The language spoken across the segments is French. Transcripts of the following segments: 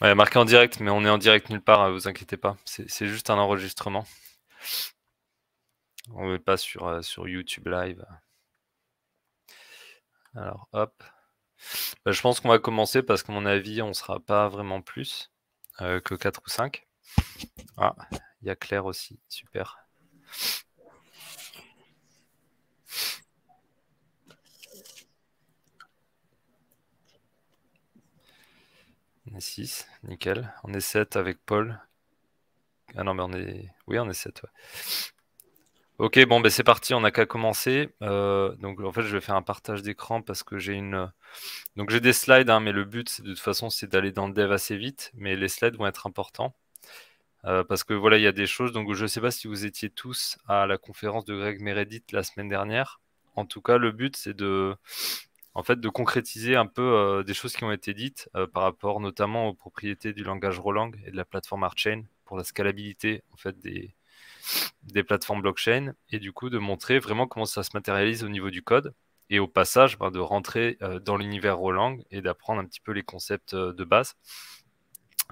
Ouais, marqué en direct, mais on est en direct nulle part, ne euh, vous inquiétez pas. C'est juste un enregistrement. On met pas sur, euh, sur YouTube Live. Alors, hop. Bah, je pense qu'on va commencer parce qu'à mon avis, on ne sera pas vraiment plus euh, que 4 ou 5. Ah, il y a Claire aussi, super. 6, nickel. On est 7 avec Paul. Ah non, mais on est. Oui, on est 7. Ok, bon, ben c'est parti, on n'a qu'à commencer. Euh, donc, en fait, je vais faire un partage d'écran parce que j'ai une. Donc, j'ai des slides, hein, mais le but, de toute façon, c'est d'aller dans le dev assez vite. Mais les slides vont être importants. Euh, parce que voilà, il y a des choses. Donc, je ne sais pas si vous étiez tous à la conférence de Greg Meredith la semaine dernière. En tout cas, le but, c'est de en fait, de concrétiser un peu euh, des choses qui ont été dites euh, par rapport notamment aux propriétés du langage Rolang et de la plateforme Archain pour la scalabilité en fait des, des plateformes blockchain et du coup de montrer vraiment comment ça se matérialise au niveau du code et au passage ben, de rentrer euh, dans l'univers Rolang et d'apprendre un petit peu les concepts de base,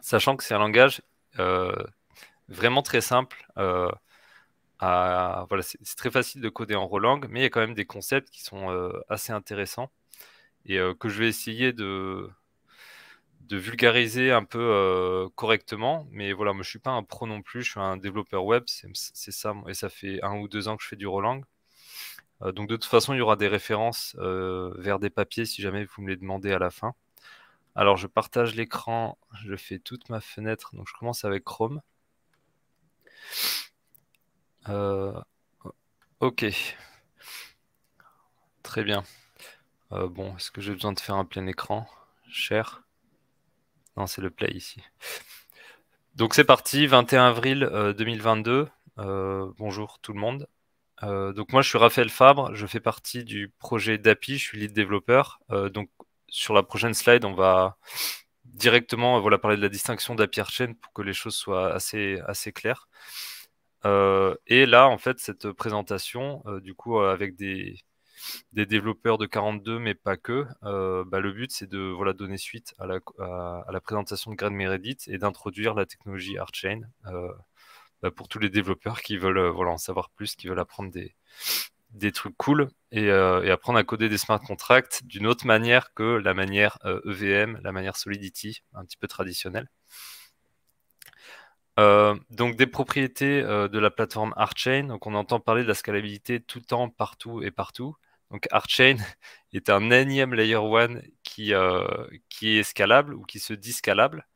sachant que c'est un langage vraiment très simple. à, voilà, c'est très facile de coder en Rolang, mais il y a quand même des concepts qui sont assez intéressants et euh, que je vais essayer de, vulgariser un peu euh, correctement. Mais voilà, moi, je suis pas un pro non plus, je suis un développeur web, c'est ça. Et ça fait un ou deux ans que je fais du Rolang. Euh, donc de toute façon, il y aura des références vers des papiers si jamais vous me les demandez à la fin. Alors je partage l'écran, je fais toute ma fenêtre. Donc je commence avec Chrome. ok. Très bien. Euh, bon, est-ce que j'ai besoin de faire un plein écran Cher. Non, c'est le play ici. Donc c'est parti, 21 avril 2022. Euh, euh, bonjour tout le monde. donc moi je suis Raphaël Fabre, je fais partie du projet d'API, je suis lead développeur. donc sur la prochaine slide, on va directement voilà, parler de la distinction d'API Chain pour que les choses soient assez, assez claires. et là, en fait, cette présentation, du coup, avec des, des développeurs de 42, mais pas que. Euh, bah, le but, c'est de donner suite à la, présentation de Grand Meredith et d'introduire la technologie ArtChain euh, bah, pour tous les développeurs qui veulent euh, en savoir plus, qui veulent apprendre des, trucs cool et, apprendre à coder des smart contracts d'une autre manière que la manière EVM, e la manière Solidity, un petit peu traditionnelle. donc des propriétés de la plateforme ArtChain. Donc on entend parler de la scalabilité tout le temps, partout et partout. Donc Archain est un énième layer 1 qui, euh, qui est scalable ou qui se dit scalable.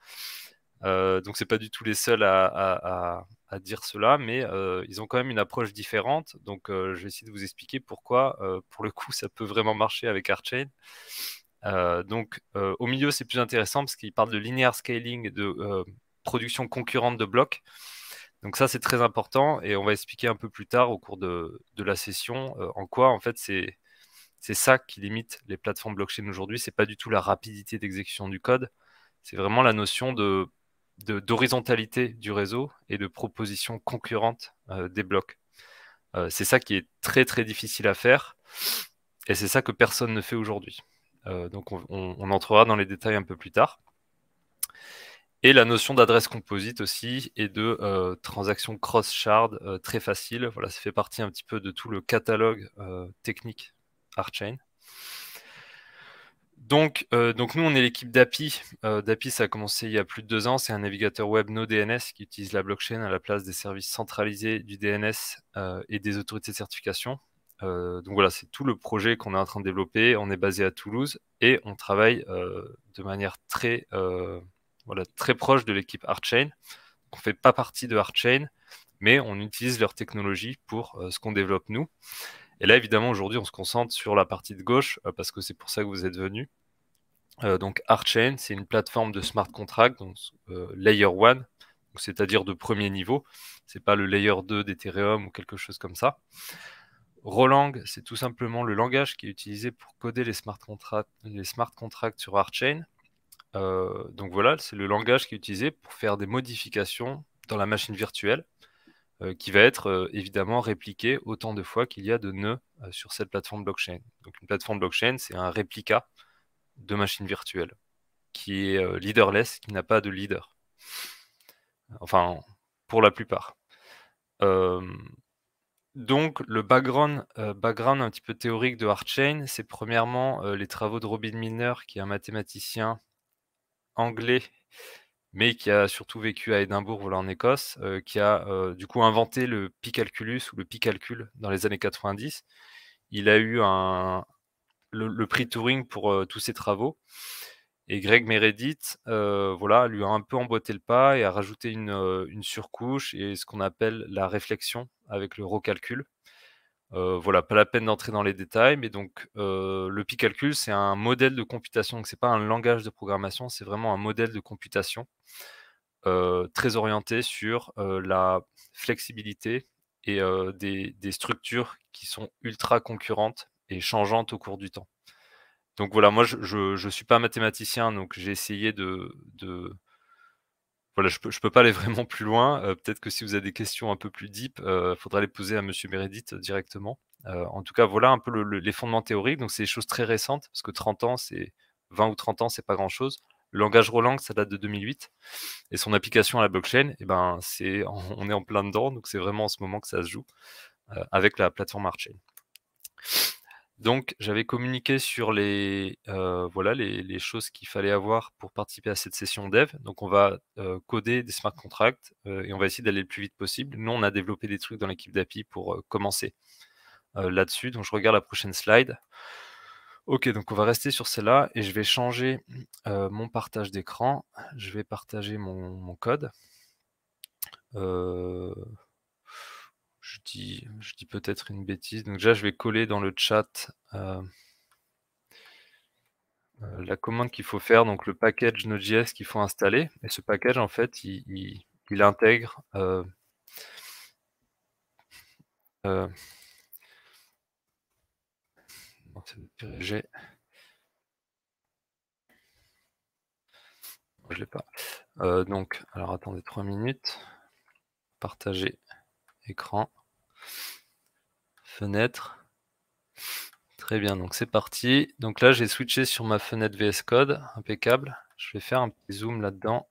Euh, donc c'est pas du tout les seuls à, dire cela, mais euh, ils ont quand même une approche différente. Donc euh, je vais essayer de vous expliquer pourquoi, pour le coup, ça peut vraiment marcher avec Archain. donc au milieu, c'est plus intéressant parce qu'ils parlent de linear scaling, de production concurrente de blocs. Donc ça, c'est très important et on va expliquer un peu plus tard au cours de, la session en quoi en fait c'est c'est ça qui limite les plateformes blockchain aujourd'hui. C'est pas du tout la rapidité d'exécution du code. C'est vraiment la notion de d'horizontalité du réseau et de proposition concurrente euh, des blocs. Euh, c'est ça qui est très très difficile à faire et c'est ça que personne ne fait aujourd'hui. Euh, donc on, entrera dans les détails un peu plus tard. Et la notion d'adresse composite aussi et de transaction cross-shard très facile. Voilà, ça fait partie un petit peu de tout le catalogue technique donc, euh, donc, nous, on est l'équipe d'API. Euh, D'API, ça a commencé il y a plus de deux ans. C'est un navigateur web no DNS qui utilise la blockchain à la place des services centralisés du DNS euh, et des autorités de certification. donc voilà, c'est tout le projet qu'on est en train de développer. On est basé à Toulouse et on travaille de manière très, voilà, très proche de l'équipe Artchain. On ne fait pas partie de Artchain, mais on utilise leur technologie pour ce qu'on développe nous. Et là, évidemment, aujourd'hui, on se concentre sur la partie de gauche euh, parce que c'est pour ça que vous êtes venu. Euh, donc, ArtChain, c'est une plateforme de smart contract, donc euh, Layer 1, c'est-à-dire de premier niveau. Ce n'est pas le Layer 2 d'Ethereum ou quelque chose comme ça. Rolang, c'est tout simplement le langage qui est utilisé pour coder les smart contracts, sur ArtChain. donc voilà, c'est le langage qui est utilisé pour faire des modifications dans la machine virtuelle. Euh, qui va être euh, évidemment répliqué autant de fois qu'il y a de nœuds euh, sur cette plateforme blockchain. Donc une plateforme blockchain, c'est un réplica de machine virtuelle qui est leaderless, qui n'a pas de leader. Enfin, pour la plupart. donc, le background, background un petit peu théorique de Hardchain, c'est premièrement les travaux de Robin Miner, qui est un mathématicien anglais mais qui a surtout vécu à Édimbourg, en Écosse, qui a du coup inventé le pi calculus ou le pi calcul dans les années 90. Il a eu le, prix Turing pour tous ses travaux. Et Greg Meredith, voilà, lui a un peu emboîté le pas et a rajouté une, surcouche et ce qu'on appelle la réflexion avec le recalcul voilà, pas la peine d'entrer dans les détails, mais donc le P-Calcul, c'est un modèle de computation, donc c'est pas un langage de programmation, c'est vraiment un modèle de computation très orienté sur la flexibilité et des, structures qui sont ultra concurrentes et changeantes au cours du temps. Donc voilà, moi je ne suis pas mathématicien, donc j'ai essayé de voilà, je ne peux, pas aller vraiment plus loin. Euh, peut-être que si vous avez des questions un peu plus deep, il euh, faudra les poser à Monsieur Meredith euh, directement. en tout cas, voilà un peu les fondements théoriques. Donc, c'est des choses très récentes, parce que 30 ans, c'est 20 ou 30 ans, c'est pas grand-chose. Le langage Roland, ça date de 2008. Et son application à la blockchain, eh ben, c'est on est en plein dedans. Donc, c'est vraiment en ce moment que ça se joue avec la plateforme Archain. Donc, j'avais communiqué sur les, euh, voilà, les, choses qu'il fallait avoir pour participer à cette session dev. Donc, on va euh, coder des smart contracts euh, et on va essayer d'aller le plus vite possible. Nous, on a développé des trucs dans l'équipe d'API pour commencer là-dessus. Donc, je regarde la prochaine slide. Ok, donc on va rester sur celle-là et je vais changer mon partage d'écran. Je vais partager mon, mon code je dis, je dis peut-être une bêtise. Donc déjà, je vais coller dans le chat euh, euh, la commande qu'il faut faire, donc le package Node.js qu'il faut installer. Et ce package, en fait, il, intègre euh, je l'ai pas. donc, alors attendez trois minutes. Partager écran, fenêtre. Très bien, donc c'est parti. Donc là, j'ai switché sur ma fenêtre VS Code, impeccable. Je vais faire un petit zoom là-dedans.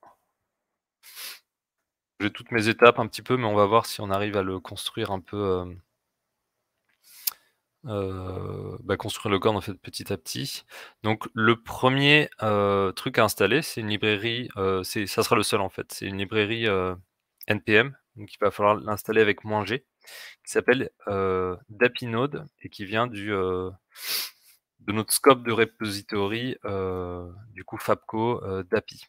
J'ai toutes mes étapes un petit peu, mais on va voir si on arrive à le construire un peu. Euh, euh, bah, construire le code en fait petit à petit. Donc le premier euh, truc à installer, c'est une librairie. ça sera le seul en fait. C'est une librairie NPM donc il va falloir l'installer avec moins G, qui s'appelle euh, Dapinode et qui vient du, euh, de notre scope de repository, euh, du coup Fabco euh, Dapi.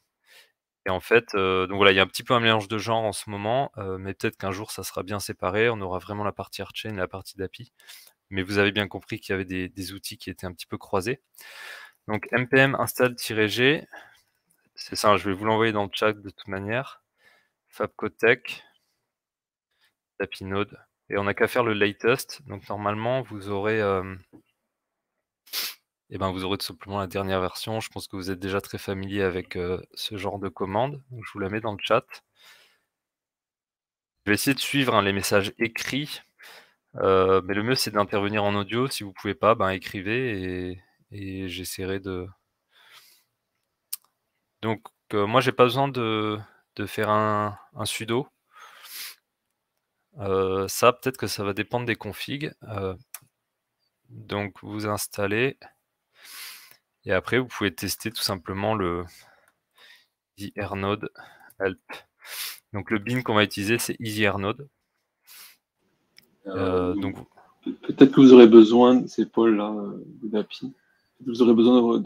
Et en fait, donc voilà, il y a un petit peu un mélange de genres en ce moment, mais peut-être qu'un jour ça sera bien séparé, on aura vraiment la partie Archain et la partie Dapi. Mais vous avez bien compris qu'il y avait des, outils qui étaient un petit peu croisés. Donc MPM install-g, c'est ça, je vais vous l'envoyer dans le chat de toute manière. Fabco Tech, node. Et on n'a qu'à faire le latest. Donc normalement, vous aurez, et euh, eh ben, vous aurez tout simplement la dernière version. Je pense que vous êtes déjà très familier avec euh, ce genre de commande. je vous la mets dans le chat. Je vais essayer de suivre hein, les messages écrits. Euh, mais le mieux, c'est d'intervenir en audio. Si vous pouvez pas, ben, écrivez et, j'essaierai de... Donc, moi, j'ai pas besoin de, de faire un sudo. Euh, ça, peut-être que ça va dépendre des configs. Euh, donc, vous installez. Et après, vous pouvez tester tout simplement le EasyRnode Donc, le bin qu'on va utiliser, c'est EasyRnode Euh, donc, peut-être que vous aurez besoin, c'est Paul là, euh, d'API. Vous aurez besoin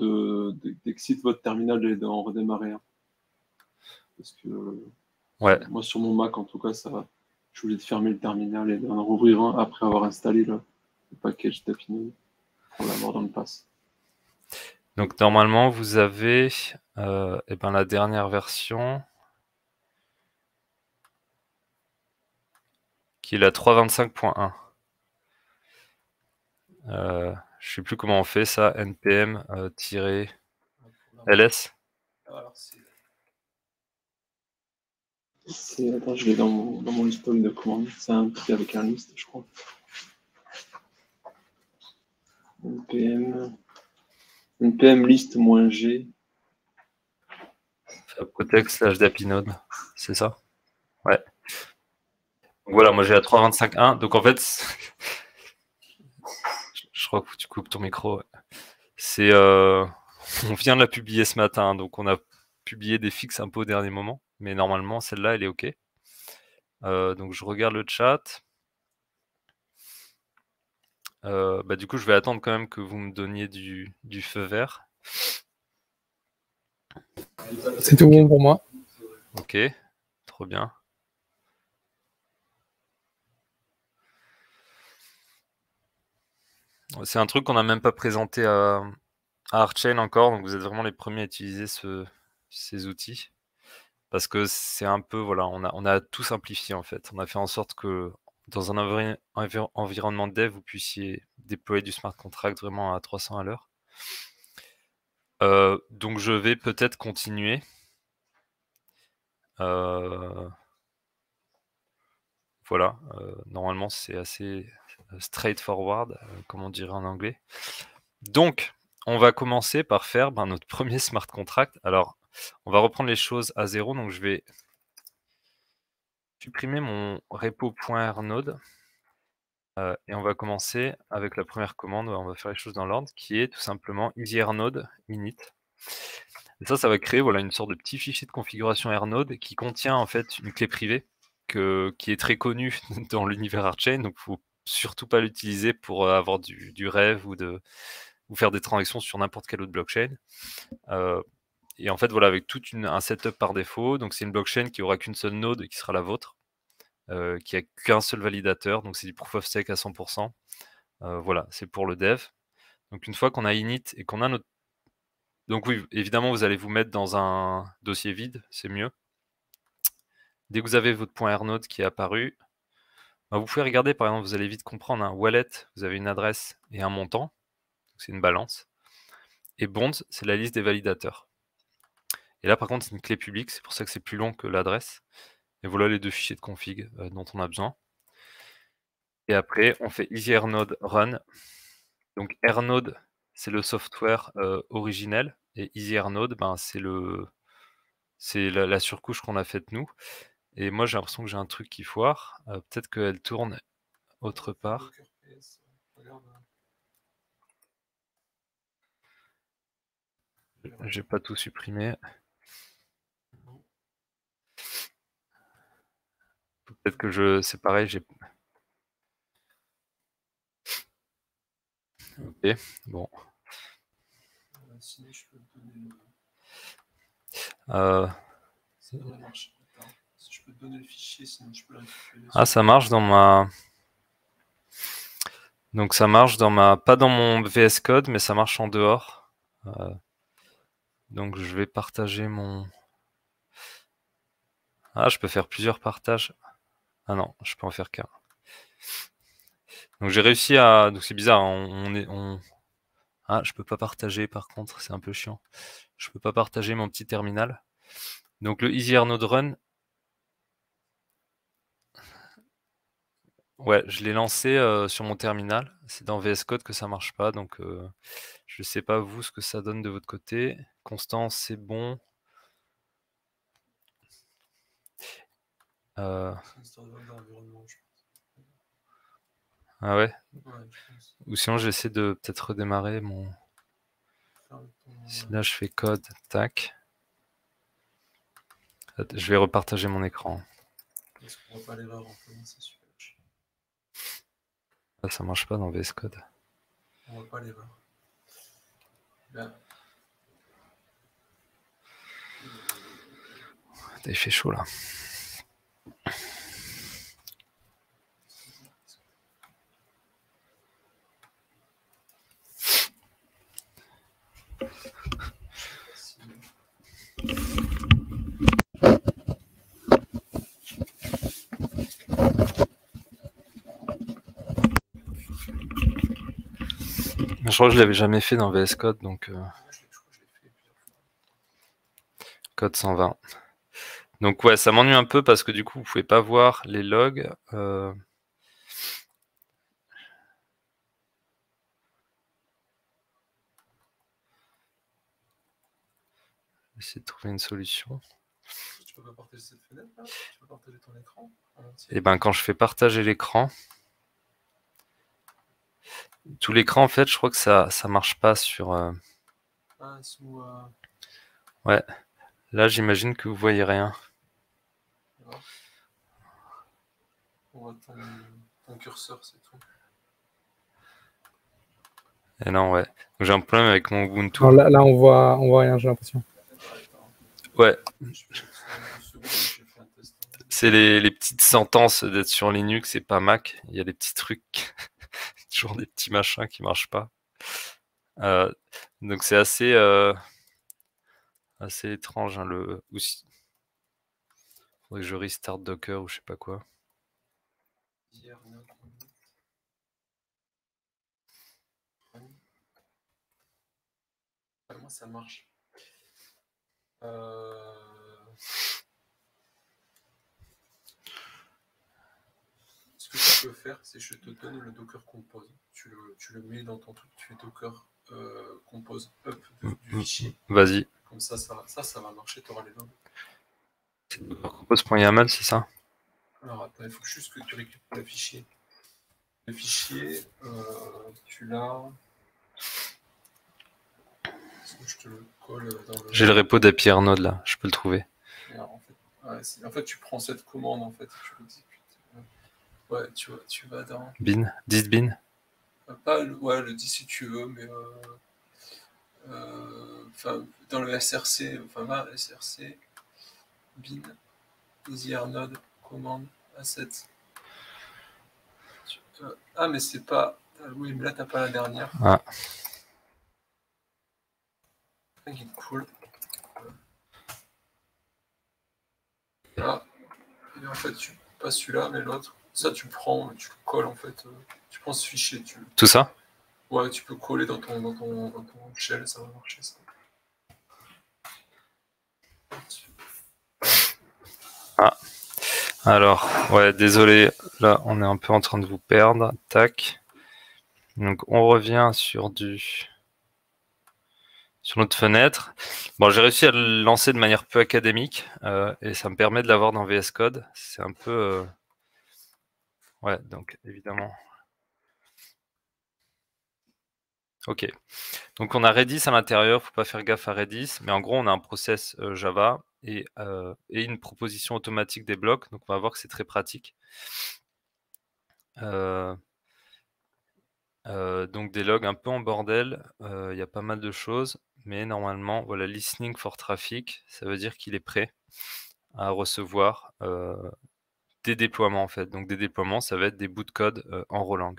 d'exit de, votre terminal et d'en redémarrer. Parce que ouais. moi, sur mon Mac, en tout cas, ça, va voulais de fermer le terminal et d'en rouvrir un après avoir installé le, package Tapino pour mort dans le pass. Donc normalement, vous avez et euh, eh ben, la dernière version qui est la 3.25.1. Euh, je sais plus comment on fait ça, npm-ls. Euh, c'est Attends, je vais dans mon, dans mon de commandes. C'est un truc avec un liste, je crois. Une PM. liste moins G. Fabcotex slash dapinode, c'est ça Ouais. Donc voilà, moi j'ai la 3.25.1. Donc en fait, je crois que tu coupes ton micro. C'est. Euh, on vient de la publier ce matin, donc on a publié des fixes un peu au dernier moment mais normalement, celle-là, elle est OK. Euh, donc, je regarde le chat. Euh, bah, du coup, je vais attendre quand même que vous me donniez du, feu vert. C'est tout bon pour moi. Ok, trop bien. C'est un truc qu'on n'a même pas présenté à, à encore, donc vous êtes vraiment les premiers à utiliser ce, ces outils parce que c'est un peu, voilà, on a, on a tout simplifié en fait. On a fait en sorte que dans un environnement de dev, vous puissiez déployer du smart contract vraiment à 300 à l'heure. Euh, donc je vais peut-être continuer. Euh, voilà, euh, normalement c'est assez straightforward, comme on dirait en anglais. Donc, on va commencer par faire ben, notre premier smart contract. Alors, on va reprendre les choses à zéro. Donc, je vais supprimer mon repo.rnode. Euh, et on va commencer avec la première commande. On va faire les choses dans l'ordre, qui est tout simplement easyrnode init. Et ça, ça va créer voilà, une sorte de petit fichier de configuration Rnode qui contient en fait une clé privée que, qui est très connue dans l'univers ArtChain. Donc, il ne faut surtout pas l'utiliser pour euh, avoir du, rêve ou de, faire des transactions sur n'importe quelle autre blockchain. Euh, et en fait, voilà, avec tout un setup par défaut. Donc, c'est une blockchain qui aura qu'une seule node qui sera la vôtre, euh, qui a qu'un seul validateur. Donc, c'est du proof of stake à 100%. Euh, voilà, c'est pour le dev. Donc, une fois qu'on a init et qu'on a notre. Donc, oui, évidemment, vous allez vous mettre dans un dossier vide, c'est mieux. Dès que vous avez votre point r qui est apparu, ben, vous pouvez regarder, par exemple, vous allez vite comprendre un hein, wallet, vous avez une adresse et un montant. C'est une balance. Et bonds, c'est la liste des validateurs. Et là, par contre, c'est une clé publique, c'est pour ça que c'est plus long que l'adresse. Et voilà les deux fichiers de config euh, dont on a besoin. Et après, on fait EasyRnode run. Donc Rnode c'est le software euh, originel. Et EasyRnode ben, c'est le c'est la, surcouche qu'on a faite nous. Et moi, j'ai l'impression que j'ai un truc qui foire. Euh, peut-être qu'elle tourne autre part. J'ai pas tout supprimé. Peut-être que je. C'est pareil, j'ai. Ok, bon. Euh... Ah, ça marche dans ma. Donc ça marche dans ma. Pas dans mon VS Code, mais ça marche en dehors. Euh. Donc je vais partager mon. Ah, je peux faire plusieurs partages. Ah non, je peux en faire qu'un. Donc j'ai réussi à. Donc c'est bizarre, hein, on, est. On... Ah, je peux pas partager par contre, c'est un peu chiant. Je peux pas partager mon petit terminal. Donc le Easy Node Run. Ouais, je l'ai lancé euh, sur mon terminal. C'est dans VS Code que ça marche pas. Donc euh, je ne sais pas vous ce que ça donne de votre côté. Constance, c'est bon. Euh, ah ouais, Ou sinon, j'essaie de peut-être redémarrer mon. Sinon euh, là, je fais code, tac. Je vais repartager mon écran. Ah, ça marche pas dans VS Code. On voit pas l'erreur. Il fait chaud là. Je crois que je l'avais jamais fait dans VS Code, donc euh... code 120. Donc ouais, ça m'ennuie un peu parce que du coup, vous pouvez pas voir les logs. Euh... Essayer de trouver une solution. Tu peux pas partager cette fenêtre là Tu peux partager ton écran Eh ben quand je fais partager l'écran, tout l'écran en fait, je crois que ça ça marche pas sur. Euh. Ah, euh. Ouais. Là, j'imagine que vous voyez rien ton, curseur, c'est tout. Et non, ouais. J'ai un problème avec mon Ubuntu. là, on, voit, on voit rien, j'ai l'impression. Ouais. C'est les, petites sentences d'être sur Linux et pas Mac. Il y a des petits trucs, toujours des petits machins qui marchent pas. Euh, donc c'est assez, euh, assez étrange. Hein, le, je restart Docker ou je sais pas quoi. Moi ça marche euh, Ce que tu peux faire, c'est je te donne le Docker Compose. Tu le, tu le mets dans ton truc, tu fais Docker euh, Compose up du mm, mm, fichier. Mm. Vas-y. Comme ça, ça, ça, va marcher, tu auras les deux. C'est compose.yaml, c'est ça Alors attends, il faut juste que tu récupères le fichier. Le fichier, euh, tu l'as. je le J'ai le repo d'API Arnaud là, je peux le trouver. en, fait, tu prends cette commande en fait, tu euh, Ouais, tu, tu vas dans. Bin, 10 bin. Euh, pas le, ouais, le 10 si tu veux, mais dans le SRC, enfin, là, SRC bin easier node command asset Ah, mais c'est pas. Ah oui, mais là, t'as pas la dernière. Ah. cool. Là. Ah. en fait, tu... pas celui-là, mais l'autre. Ça, tu prends, tu colles en fait. Tu prends ce fichier. Tu... Tout ça Ouais, tu peux coller dans ton, dans ton, shell, ça va marcher. Ça. Alors, ouais, désolé, là on est un peu en train de vous perdre. Tac. Donc on revient sur du sur notre fenêtre. Bon, j'ai réussi à le lancer de manière peu académique euh, et ça me permet de l'avoir dans VS Code. C'est un peu. Euh, ouais, donc évidemment. Ok. Donc on a Redis à l'intérieur, faut pas faire gaffe à Redis, mais en gros on a un process euh, Java et, une proposition automatique des blocs. Donc on va voir que c'est très pratique. donc des logs un peu en bordel, il y a pas mal de choses, mais normalement, voilà, listening for traffic, ça veut dire qu'il est prêt à recevoir des déploiements en fait. Donc des déploiements, ça va être des bouts de code en Rolang.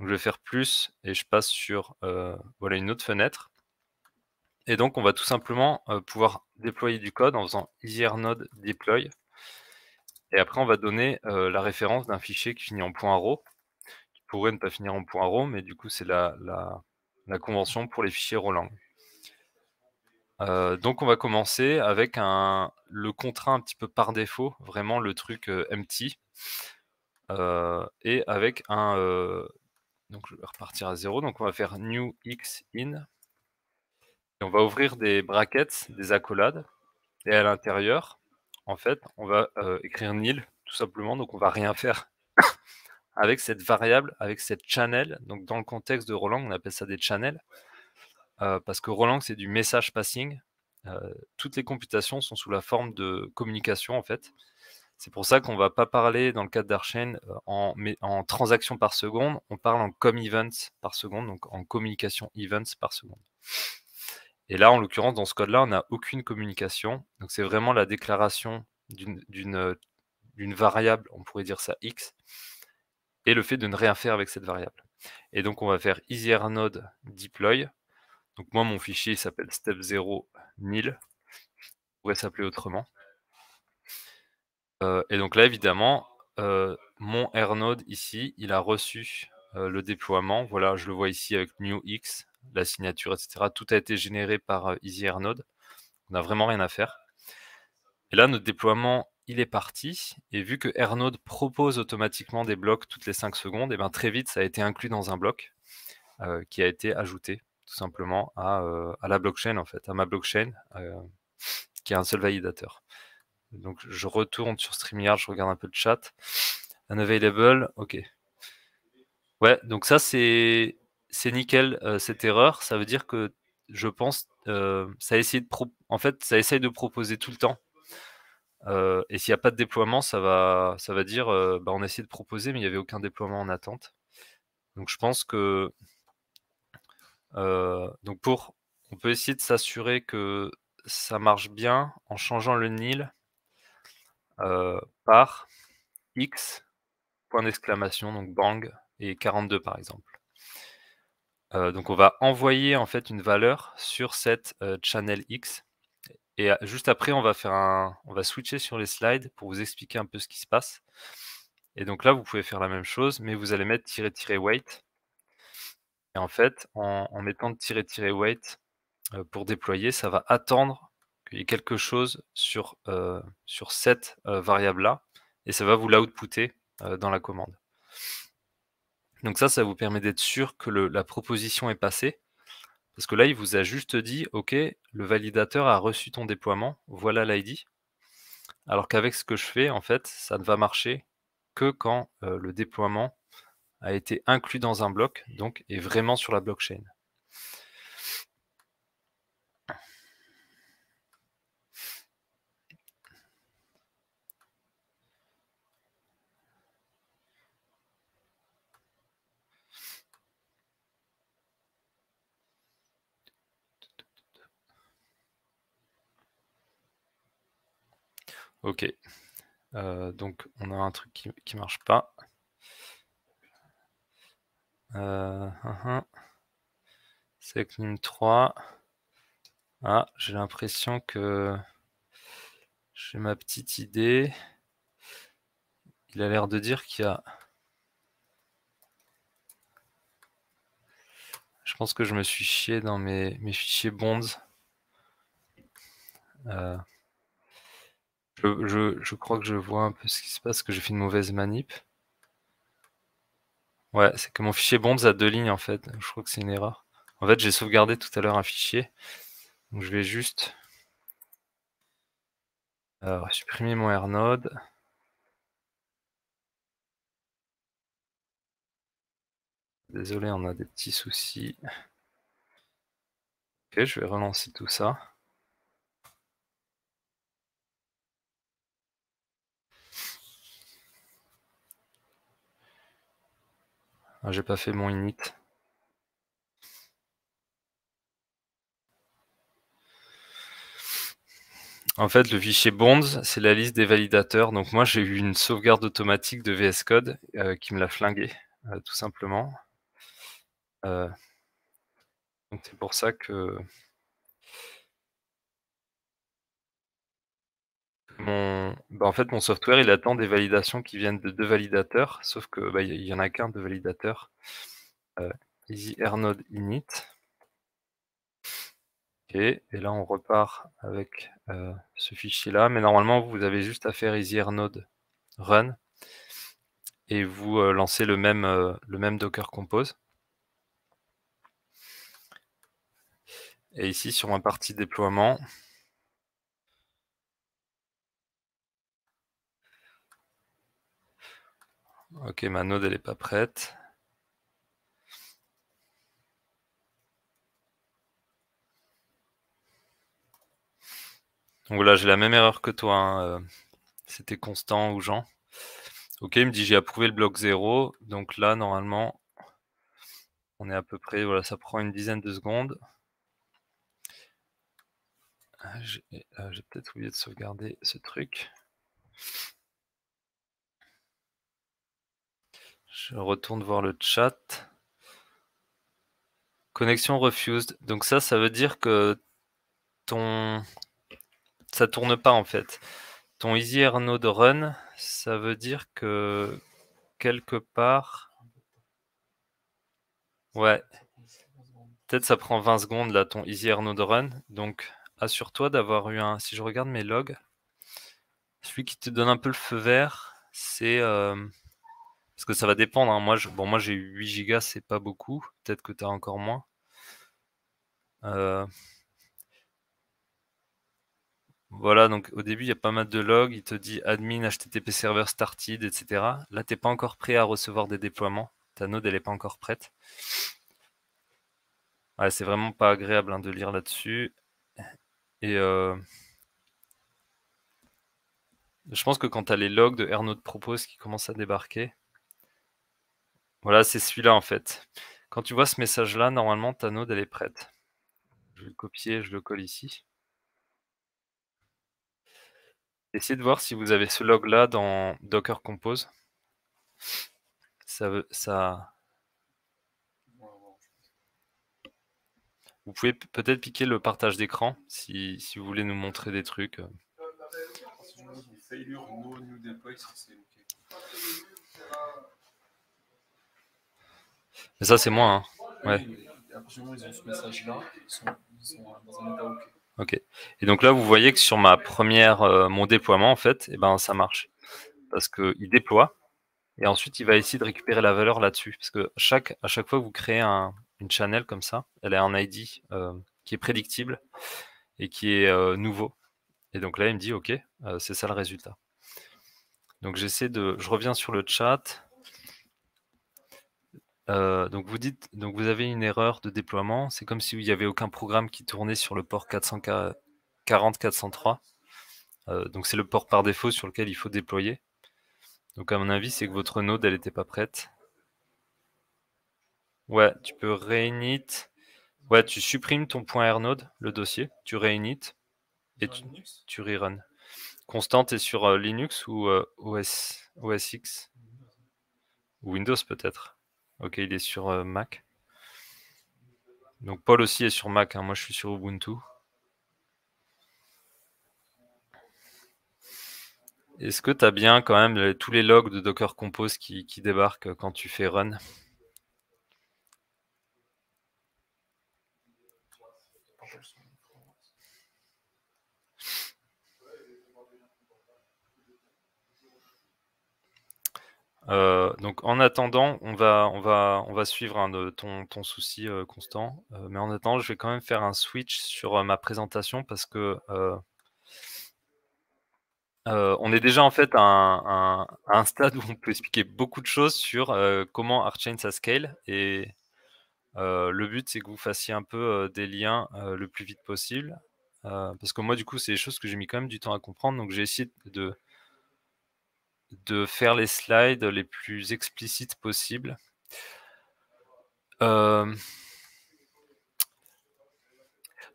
je vais faire plus et je passe sur voilà, une autre fenêtre et donc, on va tout simplement euh, pouvoir déployer du code en faisant hier node deploy. Et après, on va donner euh, la référence d'un fichier qui finit en point .ro, qui pourrait ne pas finir en mais du coup, c'est la, convention pour les fichiers Roland. Euh, donc, on va commencer avec le contrat un petit peu par défaut, vraiment le truc empty, et avec un... donc, je vais repartir à zéro. Donc, on va faire new x in on va ouvrir des brackets, des accolades. Et à l'intérieur, en fait, on va euh, écrire nil, tout simplement. Donc, on va rien faire avec cette variable, avec cette channel. Donc, dans le contexte de Roland, on appelle ça des channels. Euh, parce que Roland, c'est du message passing. Euh, toutes les computations sont sous la forme de communication, en fait. C'est pour ça qu'on ne va pas parler dans le cadre d'Archain en, en transactions par seconde, on parle en comme events par seconde, donc en communication events par seconde. Et là, en l'occurrence, dans ce code-là, on n'a aucune communication. Donc c'est vraiment la déclaration euh, d'une variable, on pourrait dire ça x, et le fait de ne rien faire avec cette variable. Et donc on va faire easyrnode deploy. Donc moi, mon fichier s'appelle step0 nil. pourrait s'appeler autrement. Euh, et donc là, évidemment, euh, mon Rnode, ici, il a reçu le déploiement. Voilà, je le vois ici avec new x la signature, etc. Tout a été généré par euh, Easy On n'a vraiment rien à faire. Et là, notre déploiement, il est parti. Et vu que Airnode propose automatiquement des blocs toutes les 5 secondes, et bien très vite, ça a été inclus dans un bloc euh, qui a été ajouté tout simplement euh, à, la blockchain, en fait, à ma blockchain, qui est un seul validateur. Donc je retourne sur StreamYard, je regarde un peu le chat. Unavailable, ok. Ouais, donc ça c'est c'est nickel euh, cette erreur. Ça veut dire que je pense, euh, ça essaye de en fait, ça essaye de proposer tout le temps. Euh, et s'il n'y a pas de déploiement, ça va, ça va dire, bah, on a essayé de proposer, mais il n'y avait aucun déploiement en attente. Donc je pense que, donc pour, on peut essayer de s'assurer que ça marche bien en changeant le nil par x point d'exclamation, donc bang et 42 par exemple. Euh, donc on va envoyer en fait une valeur sur cette euh, channel X. Et euh, juste après, on va faire un, on va switcher sur les slides pour vous expliquer un peu ce qui se passe. Et donc là, vous pouvez faire la même chose, mais vous allez mettre tirer tirer Et en fait, en, mettant tirer tirer pour déployer, ça va attendre qu'il y ait quelque chose sur, sur cette variable là, et ça va vous l'outputer dans la commande. Donc ça, ça vous permet d'être sûr que la proposition est passée. Parce que là, il vous a juste dit, OK, le validateur a reçu ton déploiement, voilà l'ID. Alors qu'avec ce que je fais, en fait, ça ne va marcher que quand euh, le déploiement a été inclus dans un bloc, donc est vraiment sur la blockchain. Ok. Euh, donc on a un truc qui, ne marche pas. Euh, 3. Hein, hein. Ah, j'ai l'impression que j'ai ma petite idée. Il a l'air de dire qu'il y a. Je pense que je me suis chié dans mes, mes fichiers bonds. Euh, je, crois que je vois un peu ce qui se passe, que j'ai fait une mauvaise manip. Ouais, c'est que mon fichier bonds a deux lignes en fait. Je crois que c'est une erreur. En fait, j'ai sauvegardé tout à l'heure un fichier. Donc je vais juste euh, supprimer mon R-Node. Désolé, on a des petits soucis. Ok, je vais relancer tout ça. Ah, j'ai pas fait mon init. En fait, le fichier bonds, c'est la liste des validateurs. Donc moi, j'ai eu une sauvegarde automatique de VS Code euh, qui me l'a flingué, euh, tout simplement. Euh, c'est pour ça que mon, bah, en fait, mon software, il attend des validations qui viennent de deux validateurs, sauf que bah, il n'y en a qu'un de validateur. Euh, init. Et là, on repart avec euh, ce fichier-là. Mais normalement, vous avez juste à faire easy run et vous euh, lancez le même, euh, le même Docker Compose. Et ici, sur ma partie déploiement, Ok, node elle n'est pas prête. Donc là, j'ai la même erreur que toi. Hein, euh, c'était Constant ou Jean. Ok, il me dit j'ai approuvé le bloc 0. Donc là, normalement, on est à peu près. Voilà, ça prend une dizaine de secondes. Ah, ah, j'ai peut-être oublié de sauvegarder ce truc. Je retourne voir le chat. Connexion refused. Donc ça, ça veut dire que ton... Ça tourne pas en fait. Ton easy de run, ça veut dire que quelque part... Ouais. Peut-être ça prend 20 secondes là, ton easy de run. Donc assure-toi d'avoir eu un... Si je regarde mes logs, celui qui te donne un peu le feu vert, c'est... Euh, parce que ça va dépendre. Hein. Moi, je, bon, moi j'ai 8 gigas, c'est pas beaucoup. Peut-être que tu as encore moins. Euh, voilà, donc au début, il y a pas mal de logs. Il te dit admin, HTTP server started, etc. Là, tu pas encore prêt à recevoir des déploiements. Ta node, elle n'est pas encore prête. c'est vraiment pas agréable hein, de lire là-dessus. Et euh, je pense que quand tu as les logs de Airnode Propose qui commencent à débarquer, voilà, c'est celui-là en fait. Quand tu vois ce message-là, normalement ta node elle est prête. Je vais le copier, je le colle ici. Essayez de voir si vous avez ce log-là dans Docker Compose. Ça, veut, ça... Vous pouvez peut-être piquer le partage d'écran si, si, vous voulez nous montrer des trucs. Euh. Euh, ça, c'est moi. Hein. Ouais. Ok. Et donc là, vous voyez que sur ma première, euh, mon déploiement, en fait, et eh ben, ça marche. Parce qu'il déploie et ensuite il va essayer de récupérer la valeur là-dessus. Parce que chaque, à chaque fois que vous créez un, une channel comme ça, elle a un ID euh, qui est prédictible et qui est euh, nouveau. Et donc là, il me dit, OK, c'est ça le résultat. Donc j'essaie de. Je reviens sur le chat. Euh, donc vous dites, donc vous avez une erreur de déploiement. C'est comme s'il n'y avait aucun programme qui tournait sur le port 440-403. Euh, donc c'est le port par défaut sur lequel il faut déployer. Donc à mon avis, c'est que votre node, elle n'était pas prête. Ouais, tu peux réinit. Ouais, tu supprimes ton point .rnode, le dossier, tu réinit et tu, tu rerun. Constante est sur euh, Linux ou OS, OS X Windows peut-être Ok, il est sur euh, Mac. Donc Paul aussi est sur Mac. Hein. Moi, je suis sur Ubuntu. Est-ce que tu as bien quand même tous les logs de Docker Compose qui débarquent quand tu fais run Euh, donc en attendant, on va, on va, on va suivre hein, de, ton, ton, souci euh, constant. Euh, mais en attendant, je vais quand même faire un switch sur ma présentation parce que on est déjà en fait à un, stade où on peut expliquer beaucoup de choses sur comment Archain sa scale. Et le but, c'est que vous fassiez un peu des liens le plus vite possible. parce que moi, du coup, c'est des choses que j'ai mis quand même du temps à comprendre. Donc j'ai essayé de de faire les slides les plus explicites possibles. Euh,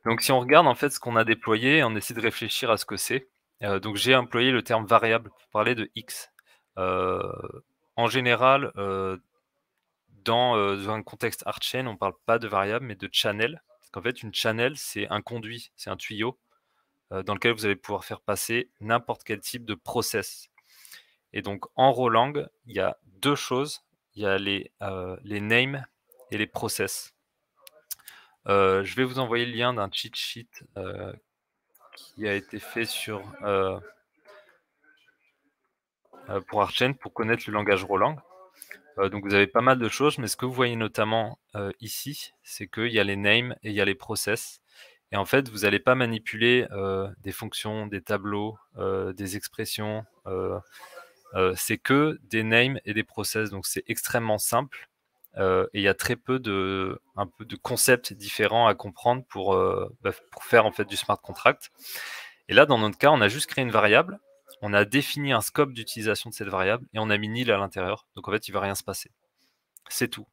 donc si on regarde en fait ce qu'on a déployé, on essaie de réfléchir à ce que c'est. Euh, donc j'ai employé le terme variable pour parler de X. Euh, en général, dans un contexte art on ne parle pas de variable mais de channel. Parce qu'en fait, une channel, c'est un conduit, c'est un tuyau dans lequel vous allez pouvoir faire passer n'importe quel type de process. Et donc en Rolang, il y a deux choses. Il y a les, euh, names et les process. Euh, je vais vous envoyer le lien d'un cheat sheet euh, qui a été fait sur pour Archen pour connaître le langage Rolang. donc vous avez pas mal de choses, mais ce que vous voyez notamment ici, c'est qu'il y a les names et il y a les process. Et en fait, vous n'allez pas manipuler des fonctions, des tableaux, des expressions, euh, c'est que des names et des process. Donc c'est extrêmement simple. Euh, et il y a très peu de, concepts différents à comprendre euh, bah, pour, faire en fait du smart contract. Et là, dans notre cas, on a juste créé une variable, on a défini un scope d'utilisation de cette variable et on a mis nil à l'intérieur. Donc en fait, il ne va rien se passer. C'est tout.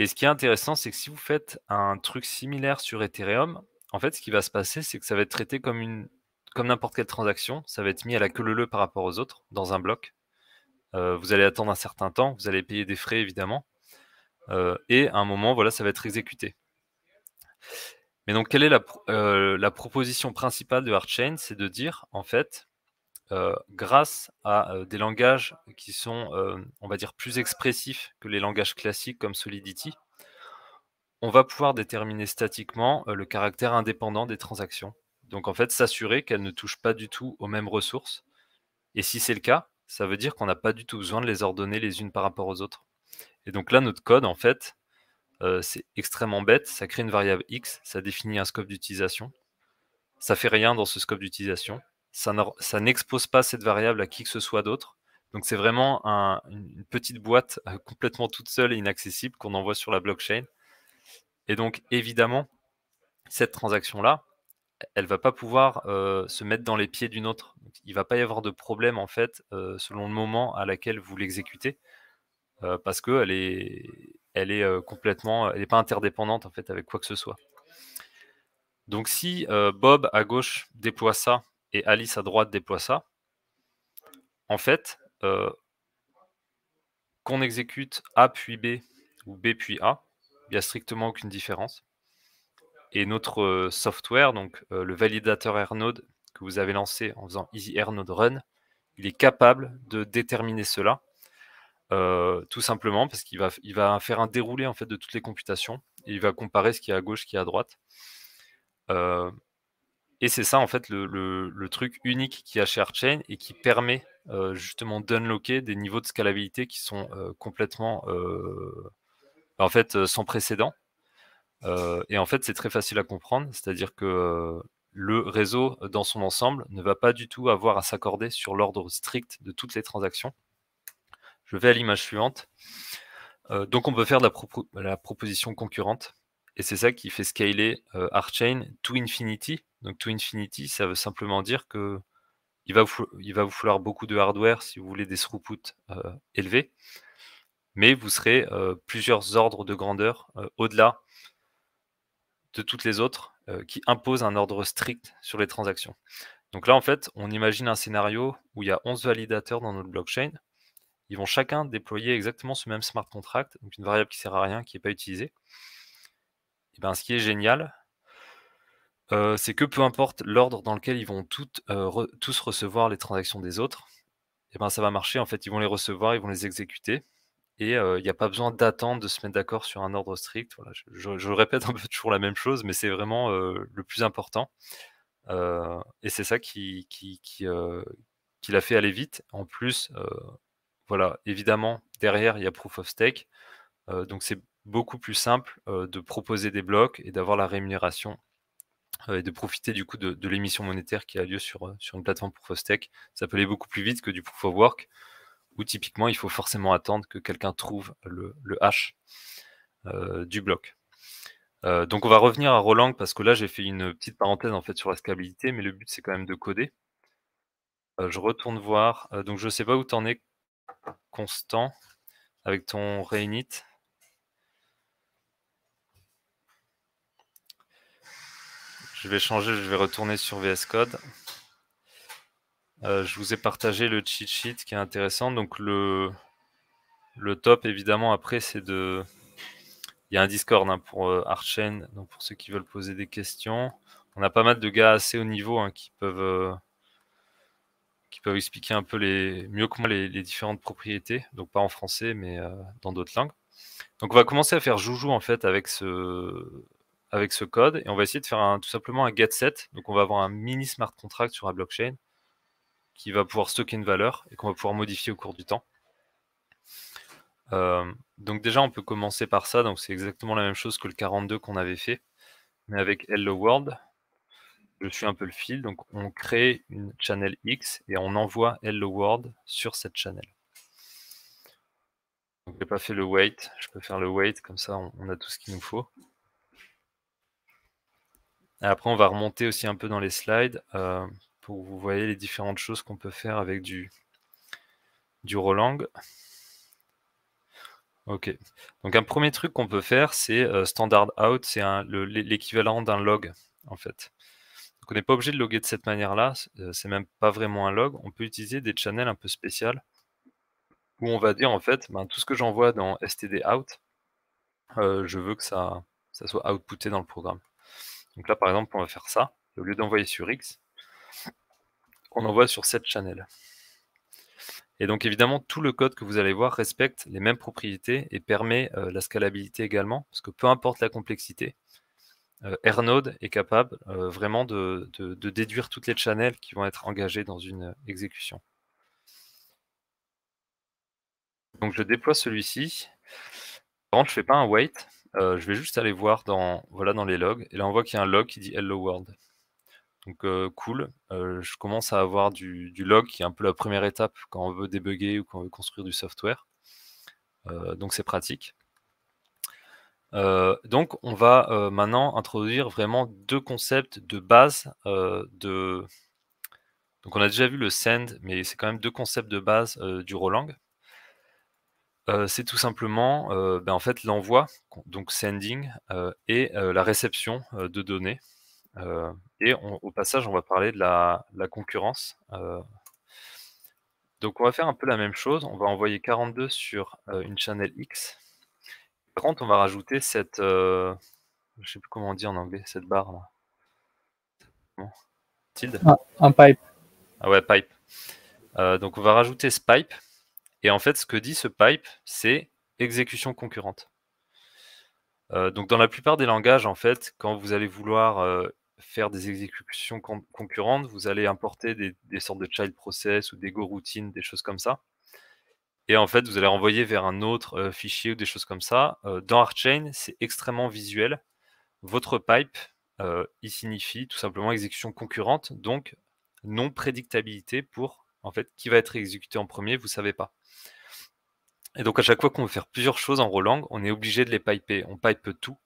Et ce qui est intéressant, c'est que si vous faites un truc similaire sur Ethereum, en fait, ce qui va se passer, c'est que ça va être traité comme une comme n'importe quelle transaction, ça va être mis à la queue leu par rapport aux autres dans un bloc. Euh, vous allez attendre un certain temps, vous allez payer des frais évidemment, euh, et à un moment, voilà, ça va être exécuté. Mais donc, quelle est la, euh, la proposition principale de Hardchain C'est de dire, en fait, grâce à des langages qui sont, on va dire, plus expressifs que les langages classiques comme Solidity, on va pouvoir déterminer statiquement le caractère indépendant des transactions. Donc en fait, s'assurer qu'elles ne touchent pas du tout aux mêmes ressources. Et si c'est le cas, ça veut dire qu'on n'a pas du tout besoin de les ordonner les unes par rapport aux autres. Et donc là, notre code, en fait, euh, c'est extrêmement bête. Ça crée une variable x, ça définit un scope d'utilisation. Ça fait rien dans ce scope d'utilisation. Ça n'expose pas cette variable à qui que ce soit d'autre. Donc c'est vraiment une petite boîte euh, complètement toute seule et inaccessible qu'on envoie sur la blockchain. Et donc évidemment, cette transaction-là, elle va pas pouvoir se mettre dans les pieds d'une autre. Il il va pas y avoir de problème en fait selon le moment à laquelle vous l'exécutez, parce que elle est, complètement, elle n'est pas interdépendante en fait avec quoi que ce soit. Donc si Bob à gauche déploie ça et Alice à droite déploie ça, en fait, qu'on exécute A puis B ou B puis A, il n'y a strictement aucune différence et notre software, donc le validateur Airnode que vous avez lancé en faisant Easy Airnode Run, il est capable de déterminer cela, tout simplement parce qu'il va, faire un déroulé en fait de toutes les computations et il va comparer ce qui est à gauche, ce qui est à droite. et c'est ça en fait le, truc unique qui a chez et qui permet justement d'unlocker des niveaux de scalabilité qui sont complètement en fait sans précédent et en fait, c'est très facile à comprendre, c'est-à-dire que le réseau dans son ensemble ne va pas du tout avoir à s'accorder sur l'ordre strict de toutes les transactions. Je vais à l'image suivante. donc on peut faire la, proposition concurrente. Et c'est ça qui fait scaler Archain, to infinity. Donc to infinity, ça veut simplement dire que il va, vous, falloir beaucoup de hardware si vous voulez des throughputs élevés, mais vous serez plusieurs ordres de grandeur au-delà de toutes les autres euh, qui imposent un ordre strict sur les transactions. Donc là, en fait, on imagine un scénario où il y a 11 validateurs dans notre blockchain. Ils vont chacun déployer exactement ce même smart contract, donc une variable qui sert à rien, qui n'est pas utilisée. Et ben, ce qui est génial, euh, c'est que peu importe l'ordre dans lequel ils vont euh, tous recevoir les transactions des autres, et ben, ça va marcher. En fait, ils vont les recevoir, ils vont les exécuter et il n'y a pas besoin d'attendre, de se mettre d'accord sur un ordre strict. je, répète un peu toujours la même chose, mais c'est vraiment le plus important. et c'est ça qui, qui, l'a fait aller vite. En plus, voilà, évidemment, derrière, il y a Proof of Stake. donc c'est beaucoup plus simple de proposer des blocs et d'avoir la rémunération et de profiter du coup de, l'émission monétaire qui a lieu sur, sur une plateforme Proof of Stake. Ça peut aller beaucoup plus vite que du Proof of Work où typiquement il faut forcément attendre que quelqu'un trouve le, hash euh, du bloc. Euh, donc on va revenir à Roland parce que là j'ai fait une petite parenthèse en fait sur la scalabilité, mais le but c'est quand même de coder. Euh, je retourne voir. donc je ne sais pas où tu en es, Constant, avec ton Reinit. Je vais changer, je vais retourner sur VS Code. Euh, je vous ai partagé le cheat sheet qui est intéressant. Donc le, le top, évidemment, après, c'est de... Il y a un Discord hein, pour euh, donc pour ceux qui veulent poser des questions. On a pas mal de gars assez haut niveau hein, qui peuvent... Euh, qui peuvent expliquer un peu les, mieux que moi les, différentes propriétés, donc pas en français, mais euh, dans d'autres langues. Donc on va commencer à faire joujou en fait avec ce, avec ce code et on va essayer de faire tout simplement un get set. Donc on va avoir un mini smart contract sur la blockchain qui va pouvoir stocker une valeur et qu'on va pouvoir modifier au cours du temps. Euh, donc déjà, on peut commencer par ça. Donc c'est exactement la même chose que le 42 qu'on avait fait, mais avec Hello World. Je suis un peu le fil, donc on crée une channel X et on envoie Hello World sur cette channel. Je n'ai pas fait le wait, je peux faire le wait, comme ça on, a tout ce qu'il nous faut. Et après on va remonter aussi un peu dans les slides. Euh, pour vous voyez les différentes choses qu'on peut faire avec du, du Rolang. Ok. Donc un premier truc qu'on peut faire, c'est euh, standard out, c'est l'équivalent d'un log en fait. Donc on n'est pas obligé de loguer de cette manière-là, euh, c'est même pas vraiment un log. On peut utiliser des channels un peu spéciales où on va dire en fait, ben, tout ce que j'envoie dans std out, euh, je veux que ça, ça soit outputé dans le programme. Donc là par exemple, on va faire ça. au lieu d'envoyer sur X, on envoie sur cette channel. Et donc évidemment, tout le code que vous allez voir respecte les mêmes propriétés et permet euh, la scalabilité également, parce que peu importe la complexité, euh, Airnode est capable euh, vraiment de, déduire toutes les channels qui vont être engagées dans une exécution. Donc je déploie celui-ci. Par je ne fais pas un wait, euh, je vais juste aller voir dans, voilà, dans les logs, et là on voit qu'il y a un log qui dit Hello World. Donc cool. je commence à avoir du, log qui est un peu la première étape quand on veut débugger ou quand on veut construire du software. donc c'est pratique. donc on va maintenant introduire vraiment deux concepts de base de. Donc on a déjà vu le send, mais c'est quand même deux concepts de base du Rolang. c'est tout simplement ben, en fait l'envoi, donc sending, et la réception de données. Euh, et au passage, on va parler de la, concurrence. Euh. donc on va faire un peu la même chose. On va envoyer 42 sur euh, une channel X. Par contre, on va rajouter cette... je ne sais plus comment on en anglais, cette barre là. Tilde Un pipe. Ah ouais, pipe. donc on va rajouter ce pipe. Et en fait, ce que dit ce pipe, c'est exécution concurrente. donc dans la plupart des langages, en fait, quand vous allez vouloir faire des exécutions concurrentes, vous allez importer des, sortes de child process ou des go routines, des choses comme ça. Et en fait, vous allez renvoyer vers un autre euh, fichier ou des choses comme ça. Euh, dans ArtChain, c'est extrêmement visuel. Votre pipe, euh, il signifie tout simplement exécution concurrente, donc non prédictabilité pour en fait qui va être exécuté en premier, vous ne savez pas. Et donc à chaque fois qu'on veut faire plusieurs choses en Rolang, on est obligé de les piper. On pipe tout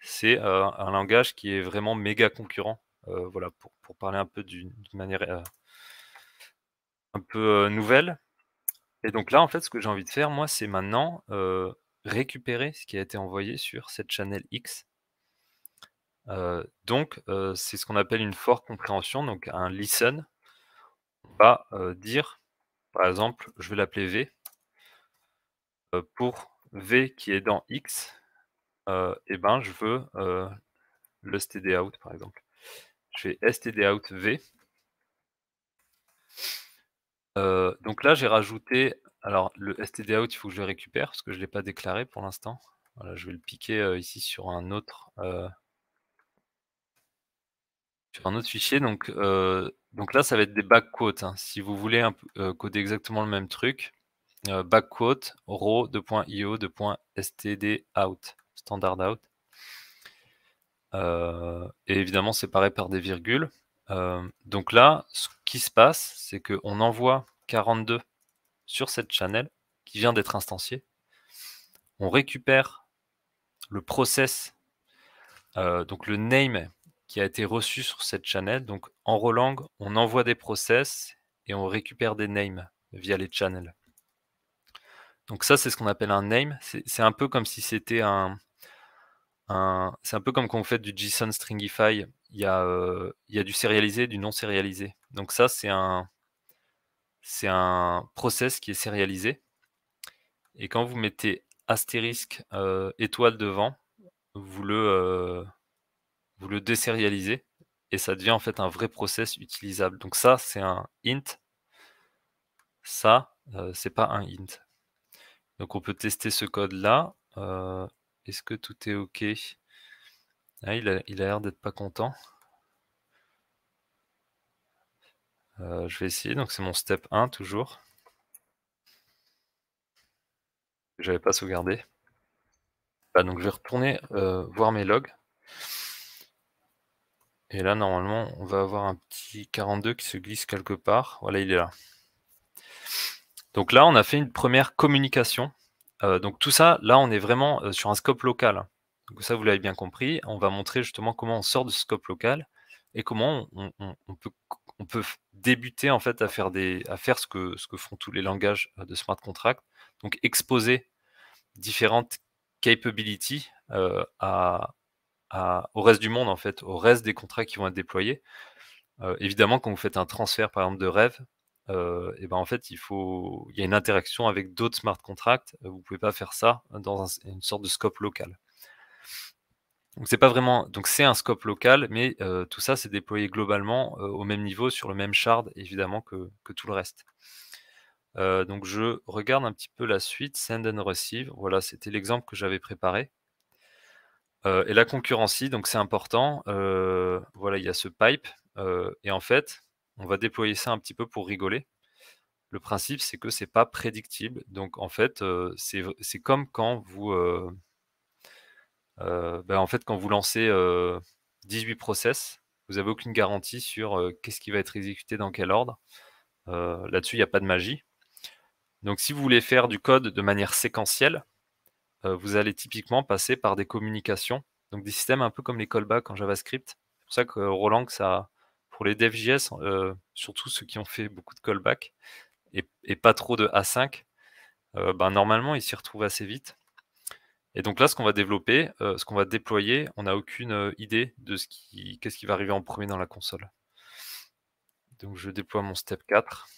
c'est un langage qui est vraiment méga concurrent. voilà, pour, parler un peu d'une manière un peu nouvelle. Et donc là, en fait, ce que j'ai envie de faire, moi, c'est maintenant récupérer ce qui a été envoyé sur cette channel X. donc, c'est ce qu'on appelle une forte compréhension, donc un listen. On va dire, par exemple, je vais l'appeler V. pour V qui est dans X, et eh ben, je veux le std out, par exemple. Je fais std out v. donc là, j'ai rajouté. Alors, le std out, il faut que je le récupère parce que je ne l'ai pas déclaré pour l'instant. je vais le piquer ici sur un autre sur un autre fichier. Donc, donc là, ça va être des backquotes. Hein. Si vous voulez coder exactement le même truc, backquote row2.io out standard out. Euh, et évidemment séparé par des virgules. Euh, donc là, ce qui se passe, c'est qu'on envoie 42 sur cette channel qui vient d'être instancié On récupère le process, euh, donc le name qui a été reçu sur cette channel. Donc en relang on envoie des process et on récupère des names via les channels. Donc ça, c'est ce qu'on appelle un name. C'est un peu comme si c'était un, c'est un peu comme quand vous faites du JSON stringify. Il y, a, euh, il du sérialisé, du non sérialisé. Donc ça, c'est un, c'est un process qui est sérialisé. Et quand vous mettez astérisque euh, étoile devant, vous le, euh, vous le désérialisez et ça devient en fait un vrai process utilisable. Donc ça, c'est un int. Ça, c'est pas un int. Donc on peut tester ce code là. Est-ce que tout est OK ah, Il a l'air d'être pas content. Euh, je vais essayer, donc c'est mon step 1 toujours. n'avais pas sauvegardé. Bah, donc je vais retourner euh, voir mes logs. Et là, normalement, on va avoir un petit 42 qui se glisse quelque part. Voilà, il est là. Donc là, on a fait une première communication euh, donc tout ça, là, on est vraiment euh, sur un scope local. Donc ça, vous l'avez bien compris. On va montrer justement comment on sort de ce scope local et comment on, peut, débuter en fait à faire, des, à faire ce, que, font tous les langages euh, de smart contract. Donc exposer différentes capabilities au reste du monde en fait, au reste des contrats qui vont être déployés. évidemment, quand vous faites un transfert par exemple de rêve, et ben en fait, il faut, il y a une interaction avec d'autres smart contracts. Vous ne pouvez pas faire ça dans une sorte de scope local. Donc c'est pas vraiment, donc c'est un scope local, mais tout ça c'est déployé globalement au même niveau sur le même shard évidemment que, tout le reste. donc je regarde un petit peu la suite send and receive. Voilà, c'était l'exemple que j'avais préparé. et la concurrency, donc c'est important. voilà, il y a ce pipe et en fait, on va déployer ça un petit peu pour rigoler. Le principe, c'est que c'est pas prédictible. Donc, en fait, euh, c'est comme quand vous, euh, euh, ben, en fait, quand vous lancez 18 process, vous n'avez aucune garantie sur qu'est-ce qui va être exécuté dans quel ordre. Là-dessus, il n'y a pas de magie. Donc, si vous voulez faire du code de manière séquentielle, vous allez typiquement passer par des communications, donc des systèmes un peu comme les callbacks en JavaScript. C'est pour ça que Roland, que ça, pour les DevJS, euh, surtout ceux qui ont fait beaucoup de callbacks et, pas trop de A5, euh, ben normalement, ils s'y retrouvent assez vite. Et donc là, ce qu'on va développer, euh, ce qu'on va déployer, on n'a aucune idée de ce qui, qu'est-ce qui va arriver en premier dans la console. Donc je déploie mon step 4.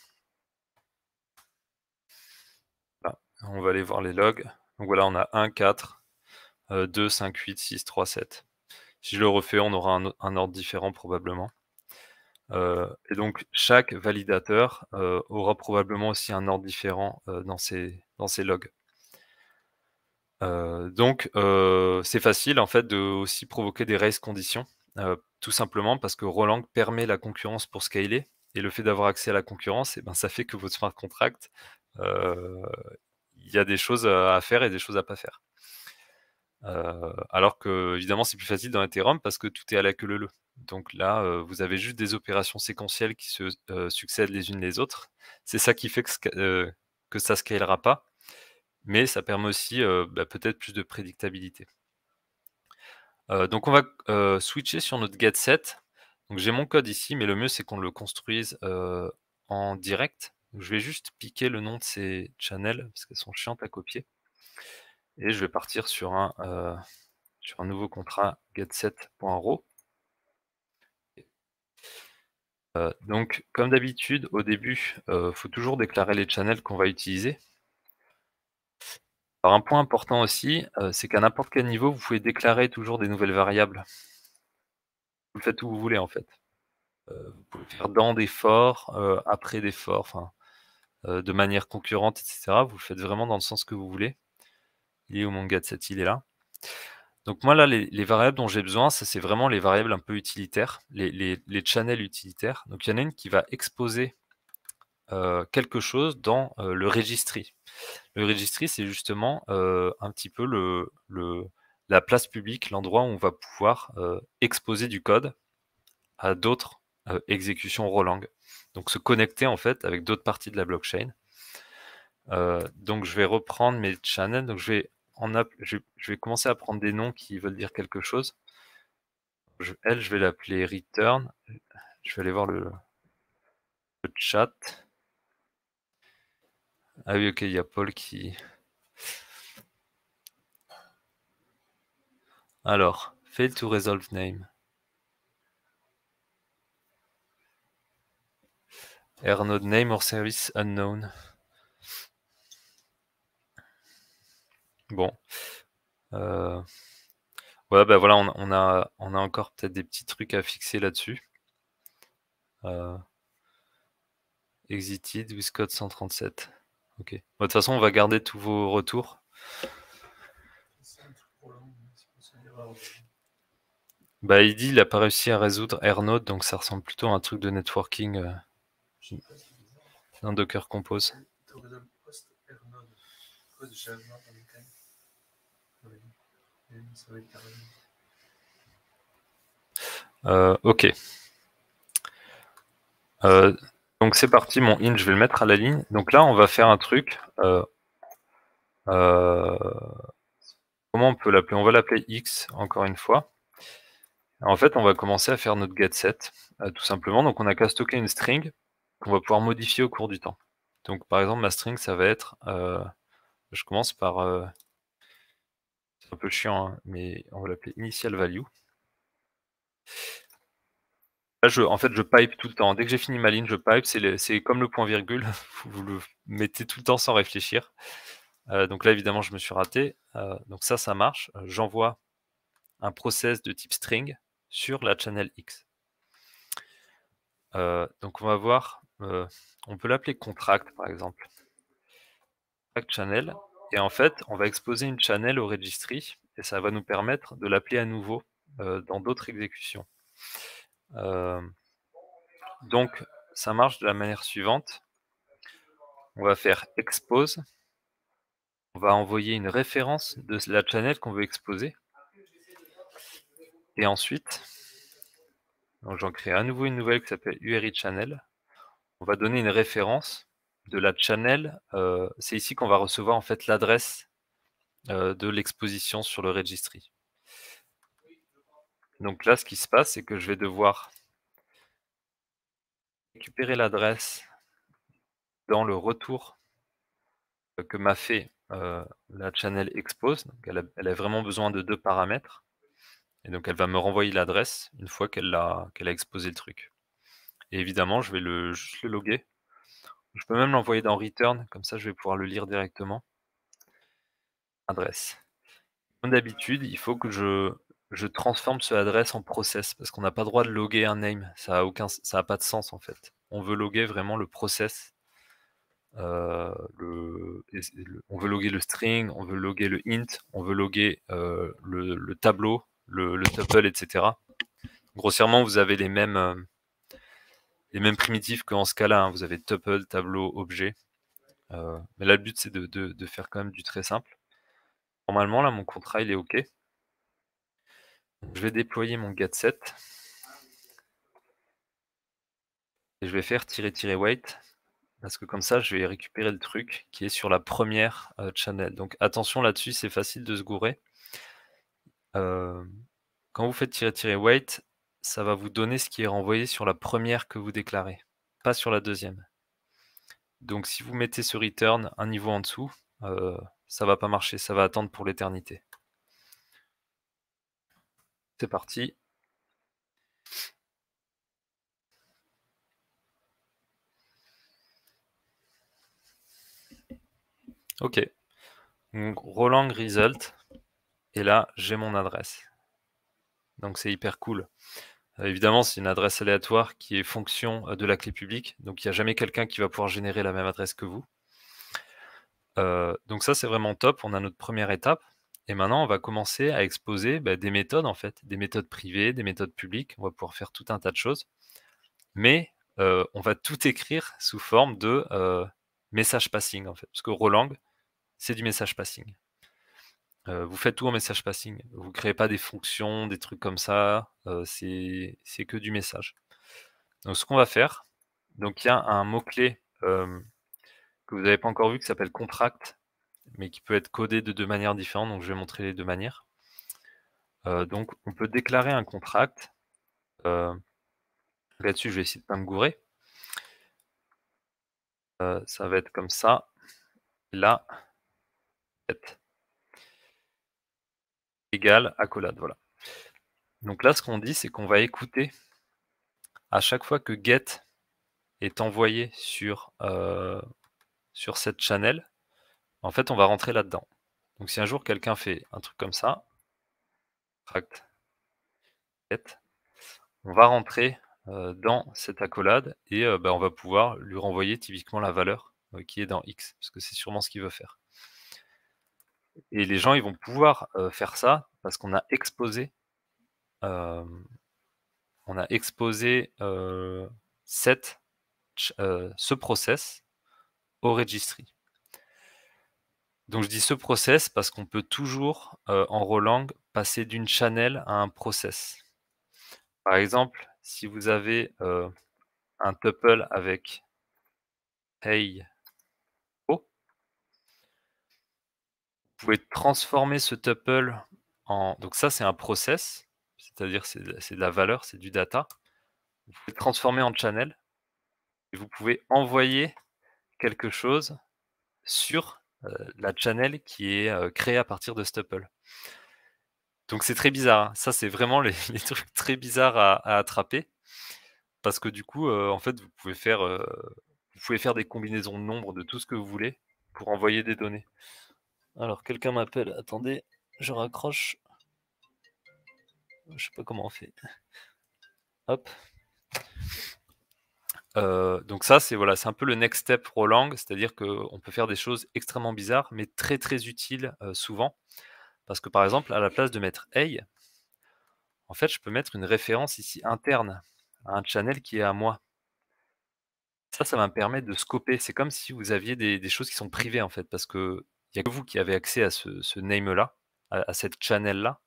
on va aller voir les logs. Donc voilà, on a 1, 4, 2, 5, 8, 6, 3, 7. Si je le refais, on aura un ordre différent probablement. Euh, et donc, chaque validateur euh, aura probablement aussi un ordre différent euh, dans, ses, dans ses logs. donc, c'est facile en fait de aussi provoquer des race conditions, tout simplement parce que Roland permet la concurrence pour scaler, et le fait d'avoir accès à la concurrence, eh ben, ça fait que votre smart contract, il y a des choses à faire et des choses à ne pas faire. alors que, évidemment, c'est plus facile dans Ethereum parce que tout est à la queue leu donc là, euh, vous avez juste des opérations séquentielles qui se euh, succèdent les unes les autres. C'est ça qui fait que, euh, ça ne scalera pas, mais ça permet aussi bah, peut-être plus de prédictabilité. donc on va switcher sur notre get Donc j'ai mon code ici, mais le mieux c'est qu'on le construise en direct. je vais juste piquer le nom de ces channels parce qu'elles sont chiantes à copier. Et je vais partir sur un, sur un nouveau contrat getSet.ro. Euh, donc, comme d'habitude, au début, il euh, faut toujours déclarer les channels qu'on va utiliser. Alors, un point important aussi, euh, c'est qu'à n'importe quel niveau, vous pouvez déclarer toujours des nouvelles variables. Vous le faites où vous voulez, en fait. vous pouvez faire dans des forts, après des forts, de manière concurrente, etc. Vous le faites vraiment dans le sens que vous voulez. lié au manga de cette île est là. Donc moi là, les, variables dont j'ai besoin, ça c'est vraiment les variables un peu utilitaires, les, channels utilitaires. Donc il y en a une qui va exposer euh, quelque chose dans euh, le registry. Le registry, c'est justement euh, un petit peu la place publique, l'endroit où on va pouvoir exposer du code à d'autres exécutions Rolang. Donc se connecter en fait avec d'autres parties de la blockchain. donc je vais reprendre mes channels. Donc je vais je, vais commencer à prendre des noms qui veulent dire quelque chose. Je, elle, je vais l'appeler return. Je vais aller voir le, chat. Ah oui, ok, il y a Paul qui. Alors, fail to resolve name. Air name or service unknown. Bon. Euh, bah, voilà, on, a, on a encore peut-être des petits trucs à fixer là-dessus. Euh... Exited, code 137. Ok. Bah, de toute façon, on va garder tous vos retours. Bah, il dit il n'a pas réussi à résoudre Airnode, donc ça ressemble plutôt à un truc de networking euh, un Docker Compose. Euh, ok. Euh, donc c'est parti, mon in, je vais le mettre à la ligne. Donc là, on va faire un truc. Euh, comment on peut l'appeler On va l'appeler X, encore une fois. En fait, on va commencer à faire notre get set, tout simplement. Donc on n'a qu'à stocker une string qu'on va pouvoir modifier au cours du temps. Donc par exemple, ma string, ça va être... je commence par un peu chiant, hein, mais on va l'appeler initial value. je, en fait, je pipe tout le temps. Dès que j'ai fini ma ligne, je pipe. C'est comme le point virgule. Vous le mettez tout le temps sans réfléchir. Euh, donc là, évidemment, je me suis raté. Euh, donc ça, ça marche. Euh, j'envoie un process de type string sur la channel X. donc on va voir, on peut l'appeler contract, par exemple. Contract channel. Et en fait, on va exposer une channel au registry et ça va nous permettre de l'appeler à nouveau euh, dans d'autres exécutions. Euh, donc, ça marche de la manière suivante. On va faire expose. On va envoyer une référence de la channel qu'on veut exposer. Et ensuite, j'en crée à nouveau une nouvelle qui s'appelle URI channel. On va donner une référence de la channel, euh, c'est ici qu'on va recevoir en fait l'adresse euh, de l'exposition sur le registry. Donc là, ce qui se passe, c'est que je vais devoir récupérer l'adresse dans le retour euh, que m'a fait la channel expose. elle, a, vraiment besoin de deux paramètres. Et donc elle va me renvoyer l'adresse une fois qu'elle a, a exposé le truc. Et évidemment, je vais le, juste le loguer je peux même l'envoyer dans return, comme ça je vais pouvoir le lire directement. Adresse. Comme d'habitude, il faut que je, je transforme ce adresse en process, parce qu'on n'a pas le droit de loguer un name. Ça n'a aucun ça a pas de sens en fait. On veut loguer vraiment le process. Euh, le, on veut loguer le string, on veut loguer le int, on veut loguer euh, le, le, tableau, le, tuple, etc. Grossièrement, vous avez les mêmes euh, les mêmes primitifs qu'en ce cas-là. Hein, vous avez tuple, tableau, objet. Euh, mais là, le but, c'est de, faire quand même du très simple. Normalement, là, mon contrat, il est OK. je vais déployer mon set Et je vais faire tirer tirer wait Parce que comme ça, je vais récupérer le truc qui est sur la première euh, channel. Donc attention là-dessus, c'est facile de se gourer. Euh, quand vous faites tirer tirer wait ça va vous donner ce qui est renvoyé sur la première que vous déclarez, pas sur la deuxième. Donc si vous mettez ce return un niveau en dessous, euh, ça va pas marcher, ça va attendre pour l'éternité. C'est parti. Ok. Donc Roland Result. Et là, j'ai mon adresse. Donc c'est hyper cool. Euh, évidemment, c'est une adresse aléatoire qui est fonction euh, de la clé publique, donc il n'y a jamais quelqu'un qui va pouvoir générer la même adresse que vous. Euh, donc ça, c'est vraiment top, on a notre première étape. Et maintenant, on va commencer à exposer bah, des méthodes, en fait, des méthodes privées, des méthodes publiques, on va pouvoir faire tout un tas de choses. Mais on va tout écrire sous forme de message passing, en fait, parce que Rolang, c'est du message passing vous faites tout en message passing. Vous ne créez pas des fonctions, des trucs comme ça. c'est que du message. Donc, ce qu'on va faire, donc il y a un mot-clé que vous n'avez pas encore vu qui s'appelle contract, mais qui peut être codé de deux manières différentes. Donc, je vais montrer les deux manières. donc, on peut déclarer un contract. Là-dessus, je vais essayer de ne pas me gourer. ça va être comme ça. Là, égale accolade. Voilà. Donc là, ce qu'on dit, c'est qu'on va écouter à chaque fois que get est envoyé sur, euh, sur cette channel, en fait, on va rentrer là-dedans. Donc si un jour quelqu'un fait un truc comme ça, get, on va rentrer euh, dans cette accolade et euh, bah, on va pouvoir lui renvoyer typiquement la valeur qui est dans x, parce que c'est sûrement ce qu'il veut faire. Et les gens, ils vont pouvoir faire ça parce qu'on a exposé, on a exposé cette, ce process au registry. Donc je dis ce process parce qu'on peut toujours, en Rolang, passer d'une channel à un process. Par exemple, si vous avez un tuple avec hey pouvez transformer ce tuple en. Donc, ça, c'est un process, c'est-à-dire c'est de, la valeur, c'est du data. Vous pouvez transformer en channel et vous pouvez envoyer quelque chose sur euh, la channel qui est euh, créée à partir de ce tuple. Donc, c'est très bizarre. Hein. Ça, c'est vraiment les, trucs très bizarres à, attraper parce que du coup, euh, en fait, vous pouvez faire. vous pouvez faire des combinaisons de nombres de tout ce que vous voulez pour envoyer des données. Alors, quelqu'un m'appelle. Attendez, je raccroche. Je sais pas comment on fait. Hop. Euh, donc ça, c'est voilà, c'est un peu le next step langue. c'est-à-dire qu'on peut faire des choses extrêmement bizarres, mais très très utiles euh, souvent. Parce que par exemple, à la place de mettre A, en fait, je peux mettre une référence ici interne à un channel qui est à moi. Ça, ça va me permettre de scoper. C'est comme si vous aviez des, des choses qui sont privées en fait, parce que il n'y a que vous qui avez accès à ce, name-là, à, cette channel-là.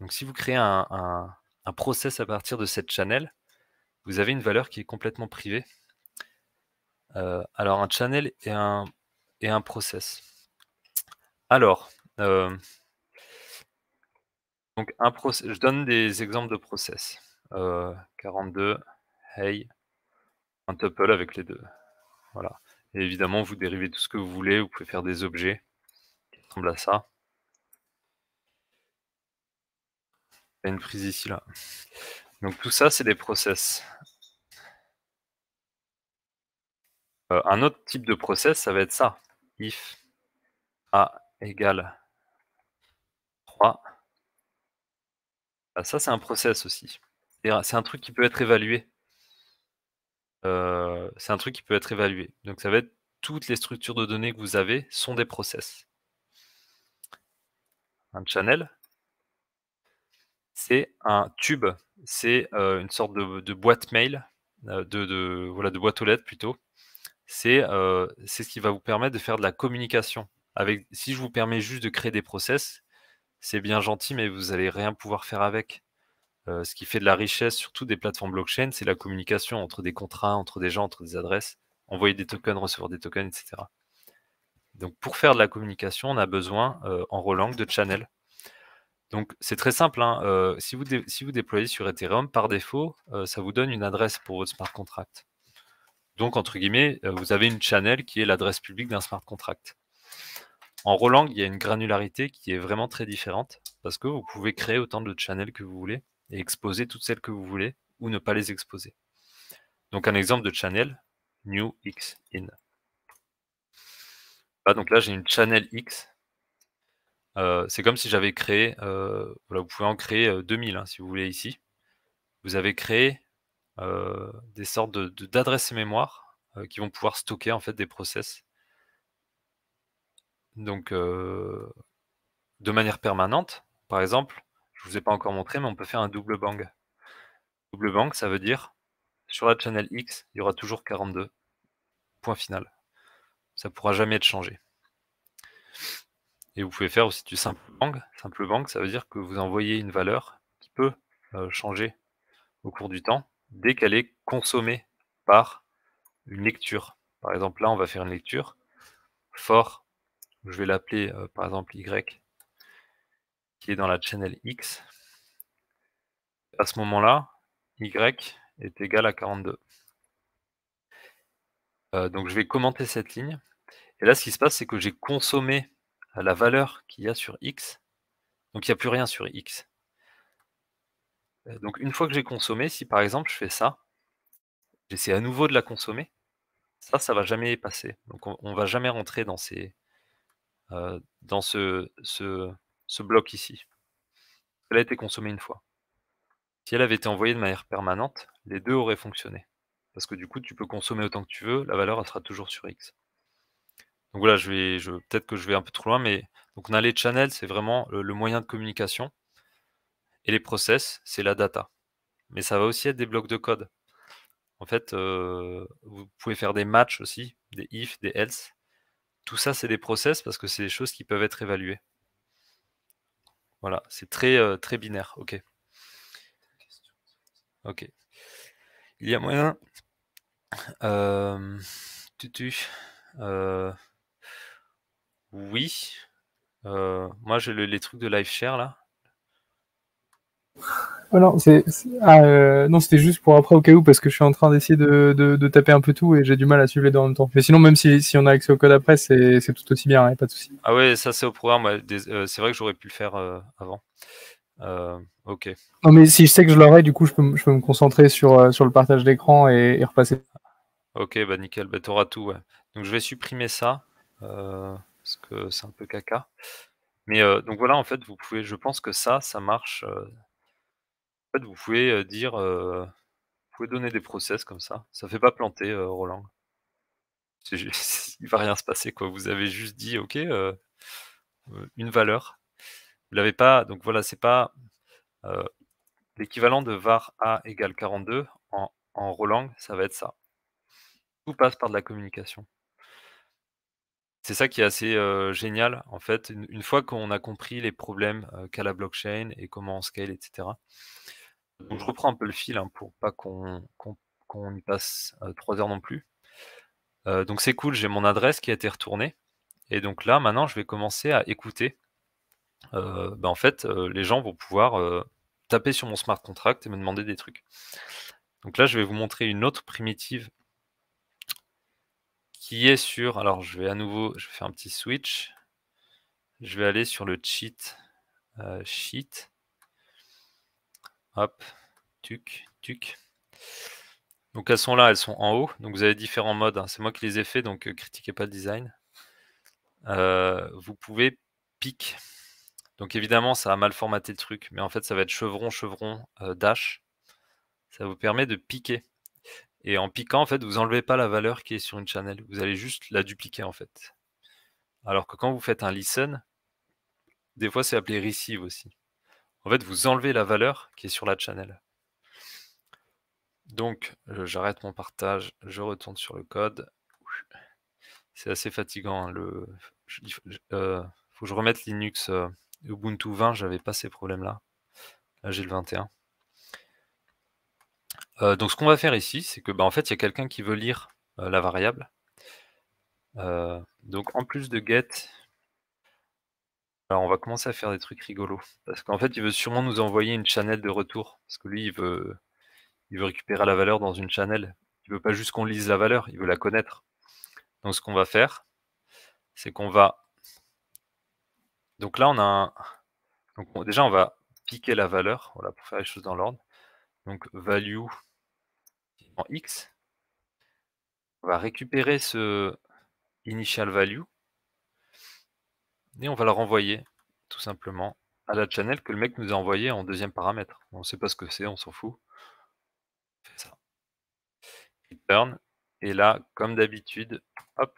Donc si vous créez un, process à partir de cette channel, vous avez une valeur qui est complètement privée. Euh, alors un channel et un, process. Alors, euh, donc un je donne des exemples de process. 42, euh, hey, un tuple avec les deux. Voilà évidemment, vous dérivez tout ce que vous voulez. Vous pouvez faire des objets qui ressemblent à ça. Il y une prise ici, là. Donc tout ça, c'est des process. Euh, un autre type de process, ça va être ça. If A égale 3. Ah, ça, c'est un process aussi. C'est un truc qui peut être évalué c'est un truc qui peut être évalué. Donc ça va être toutes les structures de données que vous avez sont des process. Un channel, c'est un tube, c'est une sorte de, boîte mail, de, voilà, de boîte aux lettres plutôt. C'est ce qui va vous permettre de faire de la communication. Avec, si je vous permets juste de créer des process, c'est bien gentil, mais vous n'allez rien pouvoir faire avec ce qui fait de la richesse, surtout des plateformes blockchain, c'est la communication entre des contrats, entre des gens, entre des adresses, envoyer des tokens, recevoir des tokens, etc. Donc pour faire de la communication, on a besoin en Rolang de channel. Donc c'est très simple. Hein, si, vous si, vous déployez sur Ethereum, par défaut, ça vous donne une adresse pour votre smart contract. Donc entre guillemets, vous avez une channel qui est l'adresse publique d'un smart contract. En Rolang, il y a une granularité qui est vraiment très différente parce que vous pouvez créer autant de channels que vous voulez et exposer toutes celles que vous voulez ou ne pas les exposer. Donc un exemple de channel, new x in. Bah, donc là, j'ai une channel x. Euh, c'est comme si j'avais créé, euh, voilà, vous pouvez en créer 2000 euh, hein, si vous voulez ici. Vous avez créé des sortes d'adresses de, de mémoire qui vont pouvoir stocker en fait des process. Donc de manière permanente, par exemple, je vous ai pas encore montré, mais on peut faire un double bang. Double bang, ça veut dire sur la channel X, il y aura toujours 42. Point final. Ça ne pourra jamais être changé. Et vous pouvez faire aussi du simple bang. Simple bang, ça veut dire que vous envoyez une valeur qui peut euh, changer au cours du temps dès qu'elle est consommée par une lecture. Par exemple, là, on va faire une lecture. For, je vais l'appeler euh, par exemple Y qui est dans la channel X. À ce moment-là, Y est égal à 42. Euh, donc je vais commenter cette ligne. Et là, ce qui se passe, c'est que j'ai consommé la valeur qu'il y a sur X. Donc il n'y a plus rien sur X. Euh, donc une fois que j'ai consommé, si par exemple je fais ça, j'essaie à nouveau de la consommer, ça, ça va jamais passer. Donc on, va jamais rentrer dans ces, euh, dans ce, ce, ce bloc ici. Elle a été consommée une fois. Si elle avait été envoyée de manière permanente, les deux auraient fonctionné. Parce que du coup, tu peux consommer autant que tu veux, la valeur elle sera toujours sur X. Donc voilà, je vais, je, peut-être que je vais un peu trop loin, mais donc on a les channels, c'est vraiment le, moyen de communication. Et les process, c'est la data. Mais ça va aussi être des blocs de code. En fait, euh, vous pouvez faire des matchs aussi, des if, des else. Tout ça, c'est des process parce que c'est des choses qui peuvent être évaluées. Voilà, c'est très, euh, très binaire. Ok. Ok. Il y a moyen. tutu. Euh, euh, oui. moi, j'ai les trucs de live share là non, c'est, ah, euh, non, c'était juste pour après au cas où parce que je suis en train d'essayer de, taper un peu tout et j'ai du mal à suivre les deux en même temps. Mais sinon, même si, on a accès au code après, c'est, tout aussi bien, hein, pas de souci. Ah ouais, ça c'est au programme. Euh, c'est vrai que j'aurais pu le faire euh, avant. ok. Non mais si je sais que je l'aurai, du coup, je peux, me concentrer sur, le partage d'écran et, repasser. Ok, bah nickel, bah t'auras tout. Donc je vais supprimer ça parce que c'est un peu caca. Mais donc voilà, en fait, vous pouvez. Je pense que ça, ça marche vous pouvez dire, vous pouvez donner des process comme ça. Ça fait pas planter Roland. il va rien se passer quoi. Vous avez juste dit, ok, une valeur. Vous l'avez pas, donc voilà, c'est pas l'équivalent de var a égale 42 en, en ça va être ça. Tout passe par de la communication. C'est ça qui est assez génial, en fait. Une, fois qu'on a compris les problèmes qu'a la blockchain et comment on scale, etc., donc je reprends un peu le fil hein, pour pas qu'on y passe trois heures non plus. donc c'est cool, j'ai mon adresse qui a été retournée. Et donc là, maintenant, je vais commencer à écouter. Bah, en fait, les gens vont pouvoir taper sur mon smart contract et me demander des trucs. Donc là, je vais vous montrer une autre primitive qui est sur. Alors, je vais à nouveau, je fais faire un petit switch. Je vais aller sur le cheat sheet. Hop, tuc, tuc. Donc elles sont là, elles sont en haut. Donc vous avez différents modes. Hein. C'est moi qui les ai fait, donc euh, critiquez pas le design. Euh, vous pouvez pique Donc évidemment, ça a mal formaté le truc, mais en fait, ça va être chevron, chevron, euh, dash. Ça vous permet de piquer. Et en piquant, en fait, vous enlevez pas la valeur qui est sur une channel. Vous allez juste la dupliquer, en fait. Alors que quand vous faites un listen, des fois, c'est appelé receive aussi en fait, vous enlevez la valeur qui est sur la channel. Donc, euh, j'arrête mon partage, je retourne sur le code. C'est assez fatigant. Hein, il euh, faut que je remette Linux euh, Ubuntu 20, j'avais pas ces problèmes-là. Là, j'ai le 21. donc, ce qu'on va faire ici, c'est que, bah, en fait, il y a quelqu'un qui veut lire la variable. donc, en plus de get, alors, bah, on va commencer à faire des trucs rigolos. Parce qu'en fait, il veut sûrement nous envoyer une channel de retour. Parce que lui, il veut, il veut récupérer la valeur dans une channel. Il veut pas juste qu'on lise la valeur, il veut la connaître. Donc, ce qu'on va faire, c'est qu'on va. Donc là, on a un. Donc, déjà, on va piquer la valeur. Voilà, pour faire les choses dans l'ordre. Donc, value en x. On va récupérer ce initial value et on va la renvoyer tout simplement à la channel que le mec nous a envoyé en deuxième paramètre. On ne sait pas ce que c'est, on s'en fout. On ça. Et là, comme d'habitude, hop,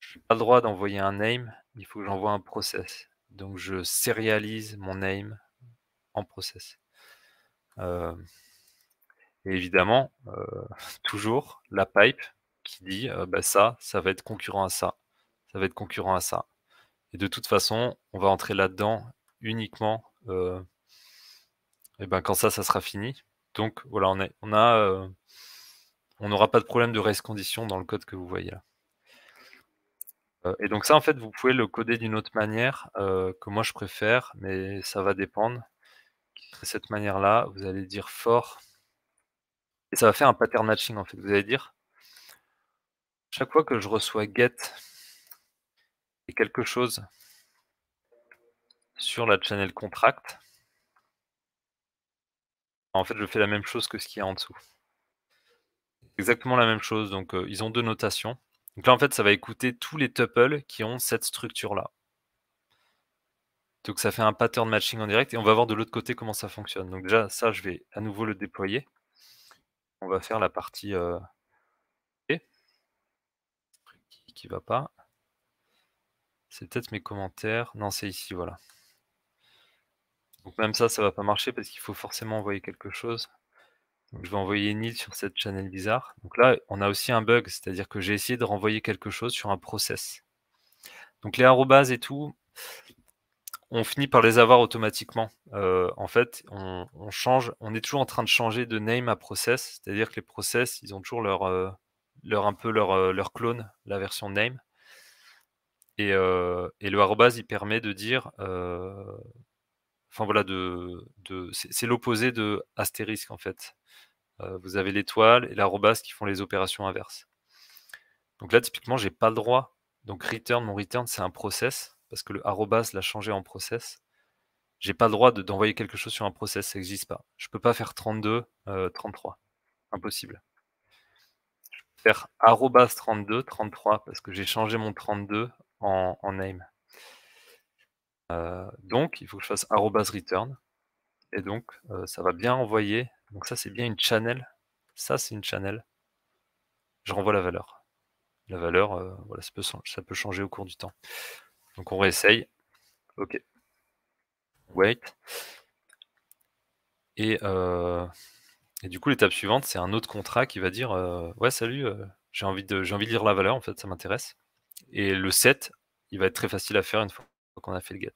je n'ai pas le droit d'envoyer un name, il faut que j'envoie un process. Donc je sérialise mon name en process. Euh, et évidemment, euh, toujours la pipe qui dit euh, bah ça, ça va être concurrent à ça, ça va être concurrent à ça. Et de toute façon, on va entrer là-dedans uniquement et euh, eh ben, quand ça, ça sera fini. Donc voilà, on, est, on a, euh, on n'aura pas de problème de race condition dans le code que vous voyez là. Euh, et donc ça, en fait, vous pouvez le coder d'une autre manière que moi je préfère, mais ça va dépendre. cette manière-là, vous allez dire fort, et ça va faire un pattern matching en fait. Vous allez dire, chaque fois que je reçois get quelque chose sur la channel contract. En fait, je fais la même chose que ce qu'il y a en dessous. Exactement la même chose. Donc, euh, ils ont deux notations. Donc là, en fait, ça va écouter tous les tuples qui ont cette structure-là. Donc, ça fait un pattern matching en direct. Et on va voir de l'autre côté comment ça fonctionne. Donc déjà, ça, je vais à nouveau le déployer. On va faire la partie euh, qui va pas. C'est peut-être mes commentaires. Non, c'est ici, voilà. Donc même ça, ça va pas marcher parce qu'il faut forcément envoyer quelque chose. je vais envoyer nil sur cette channel bizarre. Donc là, on a aussi un bug, c'est-à-dire que j'ai essayé de renvoyer quelque chose sur un process. Donc les arrobas et tout, on finit par les avoir automatiquement. Euh, en fait, on, change, on est toujours en train de changer de name à process, c'est-à-dire que les process, ils ont toujours leur, euh, leur un peu leur, euh, leur clone, la version name. Et, le arrobase, il permet de dire. Enfin voilà, de, c'est l'opposé de astérisque en fait. vous avez l'étoile et l'arrobase qui font les opérations inverses. Donc là, typiquement, j'ai pas le droit. Donc return, mon return, c'est un process parce que le arrobas l'a changé en process. J'ai pas le droit d'envoyer quelque chose sur un process, ça n'existe pas. Je peux pas faire 32, 33. Impossible. Je peux faire arrobas 32, 33 parce que j'ai changé mon 32 en, name. Euh, donc, il faut que je fasse return. Et donc, euh, ça va bien envoyer. Donc, ça, c'est bien une channel. Ça, c'est une channel. Je renvoie la valeur. La valeur, euh, voilà, ça peut, changer au cours du temps. Donc, on réessaye. OK. Wait. Et, du coup, l'étape suivante, c'est un autre contrat qui va dire Ouais, salut, j'ai envie, de, envie de lire la valeur, en fait, ça m'intéresse. Et le set, il va être très facile à faire une fois qu'on a fait le get.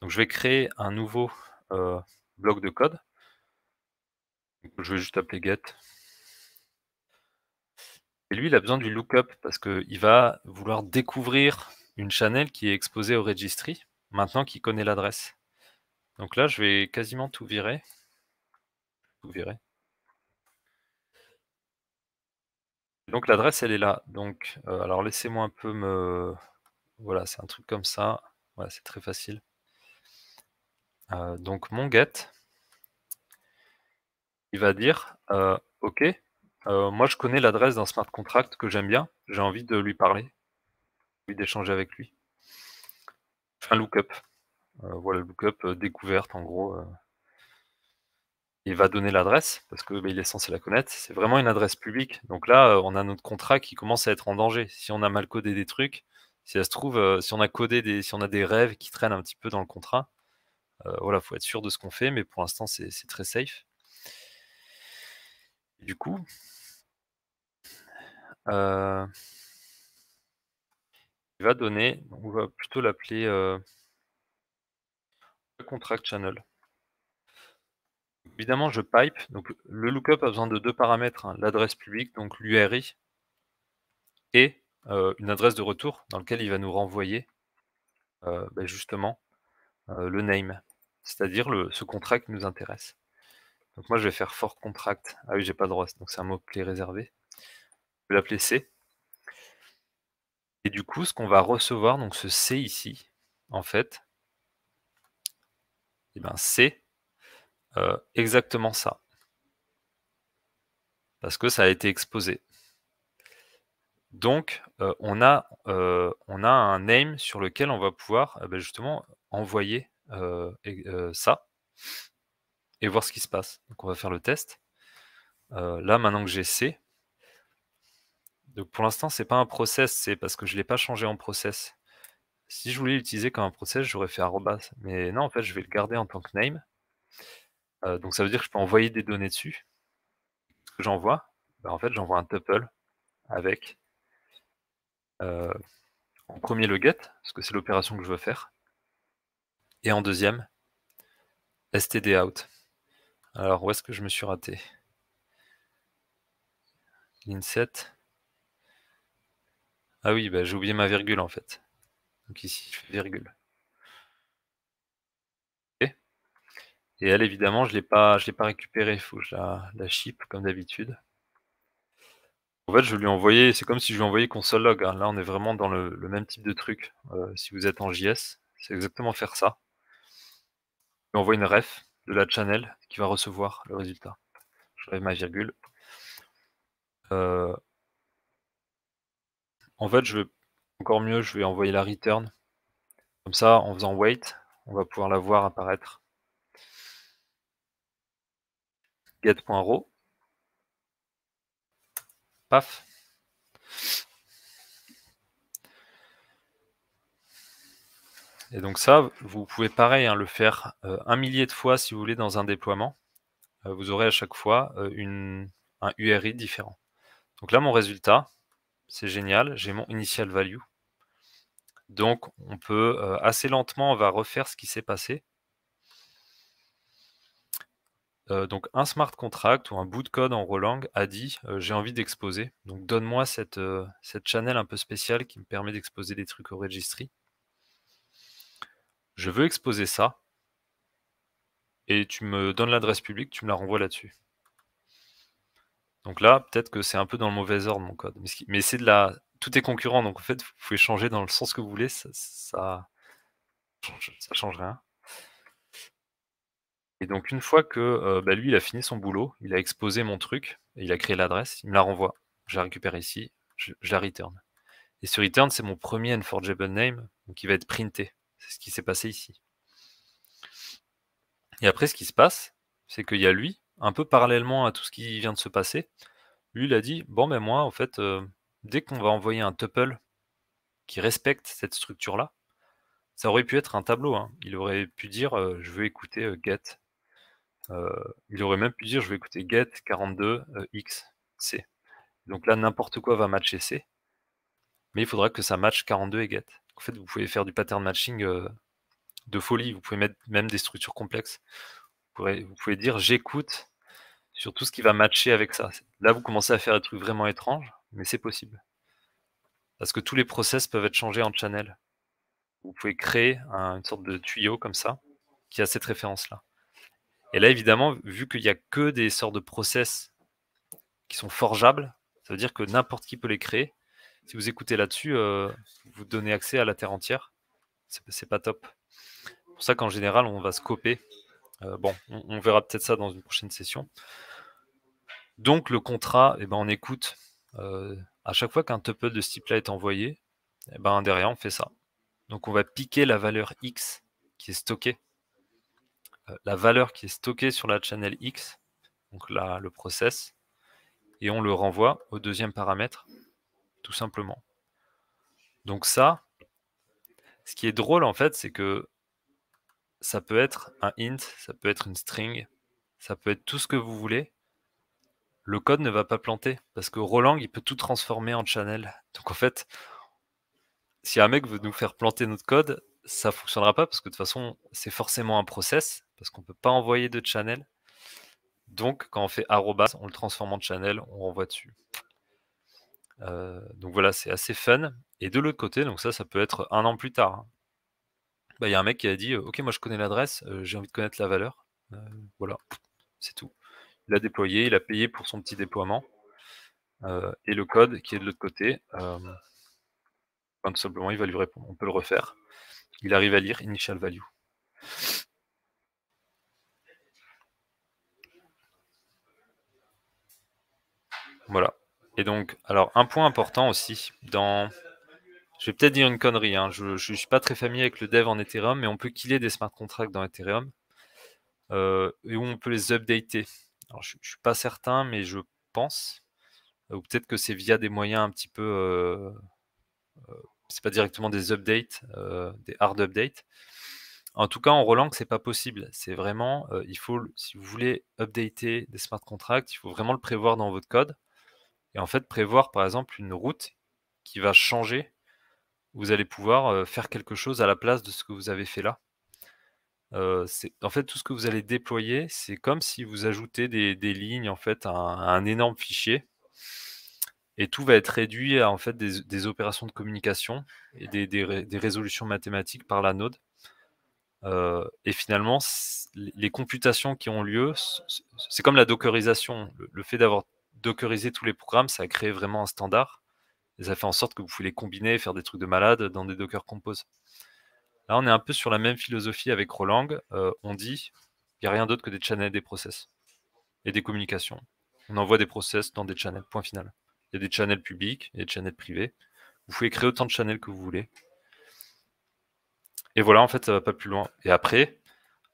Donc je vais créer un nouveau euh, bloc de code. Je vais juste appeler get. Et lui, il a besoin du lookup parce qu'il va vouloir découvrir une channel qui est exposée au registry maintenant qu'il connaît l'adresse. Donc là, je vais quasiment tout virer. Tout virer. Donc l'adresse, elle est là. Donc, euh, alors laissez-moi un peu me. Voilà, c'est un truc comme ça. Voilà, c'est très facile. Euh, donc mon get, il va dire euh, OK, moi je connais l'adresse d'un smart contract que j'aime bien, j'ai envie de lui parler, d'échanger avec lui. un lookup. voilà, lookup découverte en gros il va donner l'adresse parce que bah, il est censé la connaître. C'est vraiment une adresse publique. Donc là, euh, on a notre contrat qui commence à être en danger. Si on a mal codé des trucs, si ça se trouve, euh, si on a codé des, si on a des rêves qui traînent un petit peu dans le contrat, euh, voilà, faut être sûr de ce qu'on fait. Mais pour l'instant, c'est très safe. du coup, il va donner. On va plutôt l'appeler le contract channel. Évidemment, je pipe. Donc, le lookup a besoin de deux paramètres, hein. l'adresse publique, donc l'URI, et euh, une adresse de retour dans laquelle il va nous renvoyer euh, ben, justement euh, le name, c'est-à-dire ce contrat qui nous intéresse. Donc moi je vais faire for contract. Ah oui, j'ai pas de droit, donc c'est un mot-clé réservé. Je vais l'appeler C. Et du coup, ce qu'on va recevoir, donc ce C ici, en fait, et eh ben C, euh, exactement ça. Parce que ça a été exposé. Donc, euh, on, a, euh, on a un name sur lequel on va pouvoir ben justement envoyer ça et voir ce qui se passe. Donc, on va faire le test. là, maintenant que j'ai C, donc pour l'instant, c'est pas un process, c'est parce que je l'ai pas changé en process. Si je voulais l'utiliser comme un process, j'aurais fait arrobas. Mais non, en fait, je vais le garder en tant que name. Euh, donc ça veut dire que je peux envoyer des données dessus. Ce que j'envoie, bah, en fait j'envoie un tuple avec euh, en premier le get, parce que c'est l'opération que je veux faire, et en deuxième std out. Alors où est-ce que je me suis raté L'inset. Ah oui, bah, j'ai oublié ma virgule en fait. Donc ici je fais virgule. Et elle, évidemment, je ne l'ai pas, je l'ai pas récupérée. Il faut je la, la comme d'habitude. En fait, je lui envoyais. c'est comme si je lui envoyais console hein. Là, on est vraiment dans le, même type de truc. Euh, si vous êtes en JS, c'est exactement faire ça. Je lui envoie une ref de la channel qui va recevoir le résultat. Je lève ma virgule. Euh, en fait, je vais encore mieux, je vais envoyer la return. Comme ça, en faisant wait, on va pouvoir la voir apparaître. get.ro. Paf. Et donc ça, vous pouvez pareil hein, le faire euh, un millier de fois si vous voulez dans un déploiement. Euh, vous aurez à chaque fois euh, une, un URI différent. Donc là, mon résultat, c'est génial, j'ai mon initial value. Donc on peut assez lentement, on va refaire ce qui s'est passé. Euh, donc un smart contract ou un bout de code en Rolang a dit euh, j'ai envie d'exposer. Donc donne-moi cette, euh, cette channel un peu spéciale qui me permet d'exposer des trucs au registry. Je veux exposer ça. Et tu me donnes l'adresse publique, tu me la renvoies là-dessus. Donc là, peut-être que c'est un peu dans le mauvais ordre mon code. Mais c'est de la. Tout est concurrent, donc en fait, vous pouvez changer dans le sens que vous voulez, ça, ça, ça change rien. Et donc, une fois que bah, lui, il a fini son boulot, il a exposé mon truc, il a créé l'adresse, il me la renvoie. Je la récupère ici, je, la return. Et ce return, c'est mon premier unforgeable name, qui va être printé. C'est ce qui s'est passé ici. Et après, ce qui se passe, c'est qu'il y a lui, un peu parallèlement à tout ce qui vient de se passer, lui, il a dit Bon, mais ben, moi, en fait, dès qu'on va envoyer un tuple qui respecte cette structure-là, ça aurait pu être un tableau. Hein. Il aurait pu dire Je veux écouter get il aurait même pu dire je vais écouter get 42 x c Donc là, n'importe quoi va matcher c, mais il faudra que ça matche 42 et get. En fait, vous pouvez faire du pattern matching de folie. Vous pouvez mettre même des structures complexes. Vous, pouvez dire j'écoute sur tout ce qui va matcher avec ça. Là, vous commencez à faire des trucs vraiment étranges, mais c'est possible. Parce que tous les process peuvent être changés en channel. Vous pouvez créer une sorte de tuyau comme ça qui a cette référence-là. Et là, évidemment, vu qu'il n'y a que des sortes de process qui sont forgeables, ça veut dire que n'importe qui peut les créer. Si vous écoutez là-dessus, euh, vous donnez accès à la terre entière. C'est pas top. C'est pour ça qu'en général, on va se euh, bon, on, verra peut-être ça dans une prochaine session. Donc, le contrat, eh ben, on écoute. Euh, à chaque fois qu'un tuple de ce type-là est envoyé, eh ben, derrière, on fait ça. Donc, on va piquer la valeur X qui est stockée euh, la valeur qui est stockée sur la channel X, donc là, le process, et on le renvoie au deuxième paramètre, tout simplement. Donc ça, ce qui est drôle en fait, c'est que ça peut être un int, ça peut être une string, ça peut être tout ce que vous voulez. Le code ne va pas planter parce que Roland, il peut tout transformer en channel. Donc en fait, si un mec veut nous faire planter notre code, ça fonctionnera pas parce que de toute façon, c'est forcément un process parce qu'on ne peut pas envoyer de channel. Donc, quand on fait arrobas, on le transforme en channel, on renvoie dessus. Euh, donc voilà, c'est assez fun. Et de l'autre côté, donc ça, ça peut être un an plus tard. Hein. Bah, il y a un mec qui a dit euh, Ok, moi je connais l'adresse, euh, j'ai envie de connaître la valeur. voilà, c'est tout. Il a déployé, il a payé pour son petit déploiement. et le code qui est de l'autre côté, ben, tout simplement, il va lui répondre. On peut le refaire. Il arrive à lire initial value. Voilà. Et donc, alors, un point important aussi, dans. Je vais peut-être dire une connerie, hein. je ne suis pas très familier avec le dev en Ethereum, mais on peut killer des smart contracts dans Ethereum euh, et où on peut les updater. Alors, je ne suis pas certain, mais je pense. Ou peut-être que c'est via des moyens un petit peu. Euh, euh, c'est pas directement des updates, des hard updates. En tout cas, en relance c'est pas possible. C'est vraiment, il faut, si vous voulez updater des smart contracts, il faut vraiment le prévoir dans votre code. Et en fait, prévoir par exemple une route qui va changer, vous allez pouvoir faire quelque chose à la place de ce que vous avez fait là. en fait, tout ce que vous allez déployer, c'est comme si vous ajoutez des, lignes en fait, à un, énorme fichier. Et tout va être réduit à en fait, des, opérations de communication et des, résolutions mathématiques par la node. et finalement, les computations qui ont lieu, c'est comme la dockerisation. le fait d'avoir dockeriser tous les programmes, ça a créé vraiment un standard. Et ça fait en sorte que vous pouvez les combiner et faire des trucs de malade dans des Docker Compose. Là, on est un peu sur la même philosophie avec Roland, euh, on dit, il n'y a rien d'autre que des channels des process et des communications. On envoie des process dans des channels, point final. Il y a des channels publics et des channels privés. Vous pouvez créer autant de channels que vous voulez. Et voilà, en fait, ça euh, va pas plus loin. Et après,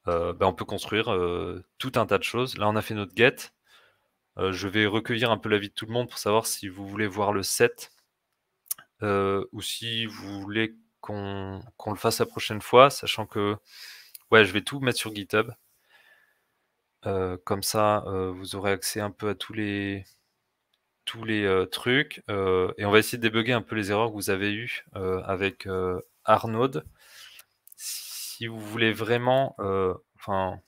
euh, ben, on peut construire tout un tas de choses. Là, on a fait notre get. Euh, je vais recueillir un peu l'avis de tout le monde pour savoir si vous voulez voir le set euh, ou si vous voulez qu'on le fasse la prochaine fois, sachant que ouais, je vais tout mettre sur GitHub. Euh, comme ça, vous aurez accès un peu à tous les, tous les trucs. et on va essayer de débugger un peu les erreurs que vous avez eues avec Arnaud. Si vous voulez vraiment enfin,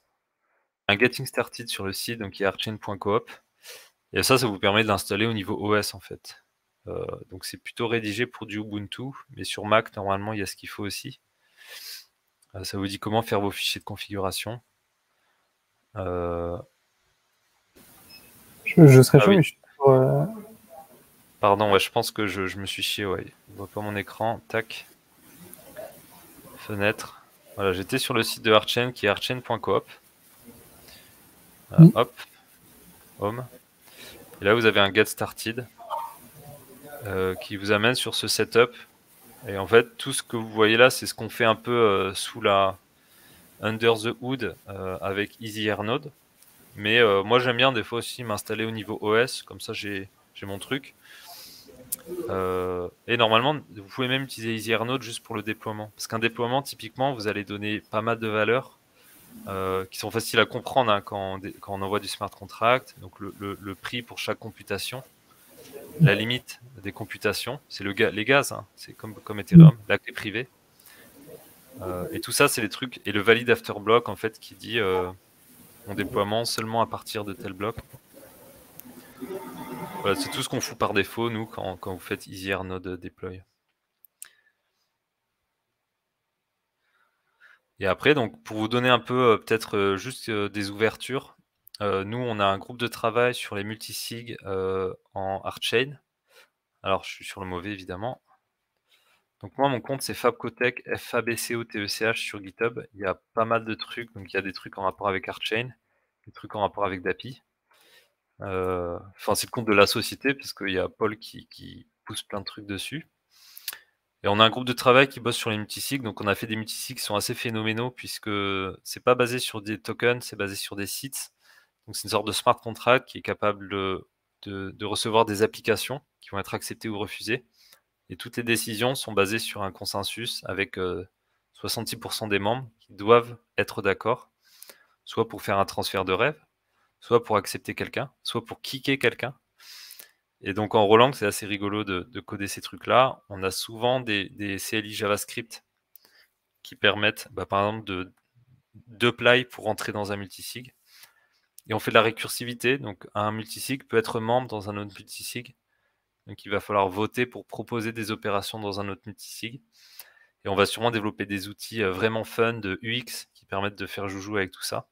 un Getting Started sur le site, donc y a archain.coop, et ça, ça vous permet de l'installer au niveau OS en fait. Euh, donc c'est plutôt rédigé pour du Ubuntu, mais sur Mac, normalement, il y a ce qu'il faut aussi. Euh, ça vous dit comment faire vos fichiers de configuration. Euh, je, serais ah mais je... Pardon, ouais, je pense que je, me suis chié. Ouais. ne voit pas mon écran. Tac. Fenêtre. Voilà, j'étais sur le site de Archain qui est Archain.coop. Mm. Hop. Home là, vous avez un Get Started euh, qui vous amène sur ce setup. Et en fait, tout ce que vous voyez là, c'est ce qu'on fait un peu euh, sous la Under the Hood euh, avec Easy Air Node. Mais moi, j'aime bien des fois aussi m'installer au niveau OS, comme ça j'ai mon truc. et normalement, vous pouvez même utiliser Easy Air Node juste pour le déploiement. Parce qu'un déploiement, typiquement, vous allez donner pas mal de valeur euh, qui sont faciles à comprendre hein, quand, on, envoie du smart contract. Donc le, prix pour chaque computation, la limite des computations, c'est le, les gaz, hein, c'est comme, comme Ethereum, mm. la clé privée. Euh, et tout ça, c'est les trucs. Et le valide after block, en fait, qui dit mon euh, déploiement seulement à partir de tel bloc. Voilà, c'est tout ce qu'on fout par défaut, nous, quand, quand vous faites easier node deploy. Et après, donc, pour vous donner un peu, euh, peut-être euh, juste euh, des ouvertures, nous, on a un groupe de travail sur les multisig en chain Alors, je suis sur le mauvais, évidemment. Donc moi, mon compte, c'est Fabcotech, F-A-B-C-O-T-E-C-H sur GitHub. Il y a pas mal de trucs. Donc il y a des trucs en rapport avec Artchain, des trucs en rapport avec DAPI. enfin, c'est le compte de la société parce qu'il y a Paul qui, pousse plein de trucs dessus. Et on a un groupe de travail qui bosse sur les multisigs. Donc, on a fait des multisigs qui sont assez phénoménaux puisque c'est pas basé sur des tokens, c'est basé sur des sites. Donc, c'est une sorte de smart contract qui est capable de, recevoir des applications qui vont être acceptées ou refusées. Et toutes les décisions sont basées sur un consensus avec 66% euh, des membres qui doivent être d'accord, soit pour faire un transfert de rêve, soit pour accepter quelqu'un, soit pour kicker quelqu'un. Et donc en Roland, c'est assez rigolo de, coder ces trucs-là. On a souvent des, CLI JavaScript qui permettent, bah, par exemple, de d'apply pour entrer dans un multisig. Et on fait de la récursivité. Donc un multisig peut être membre dans un autre multisig. Donc il va falloir voter pour proposer des opérations dans un autre multisig. Et on va sûrement développer des outils euh, vraiment fun de UX qui permettent de faire joujou avec tout ça.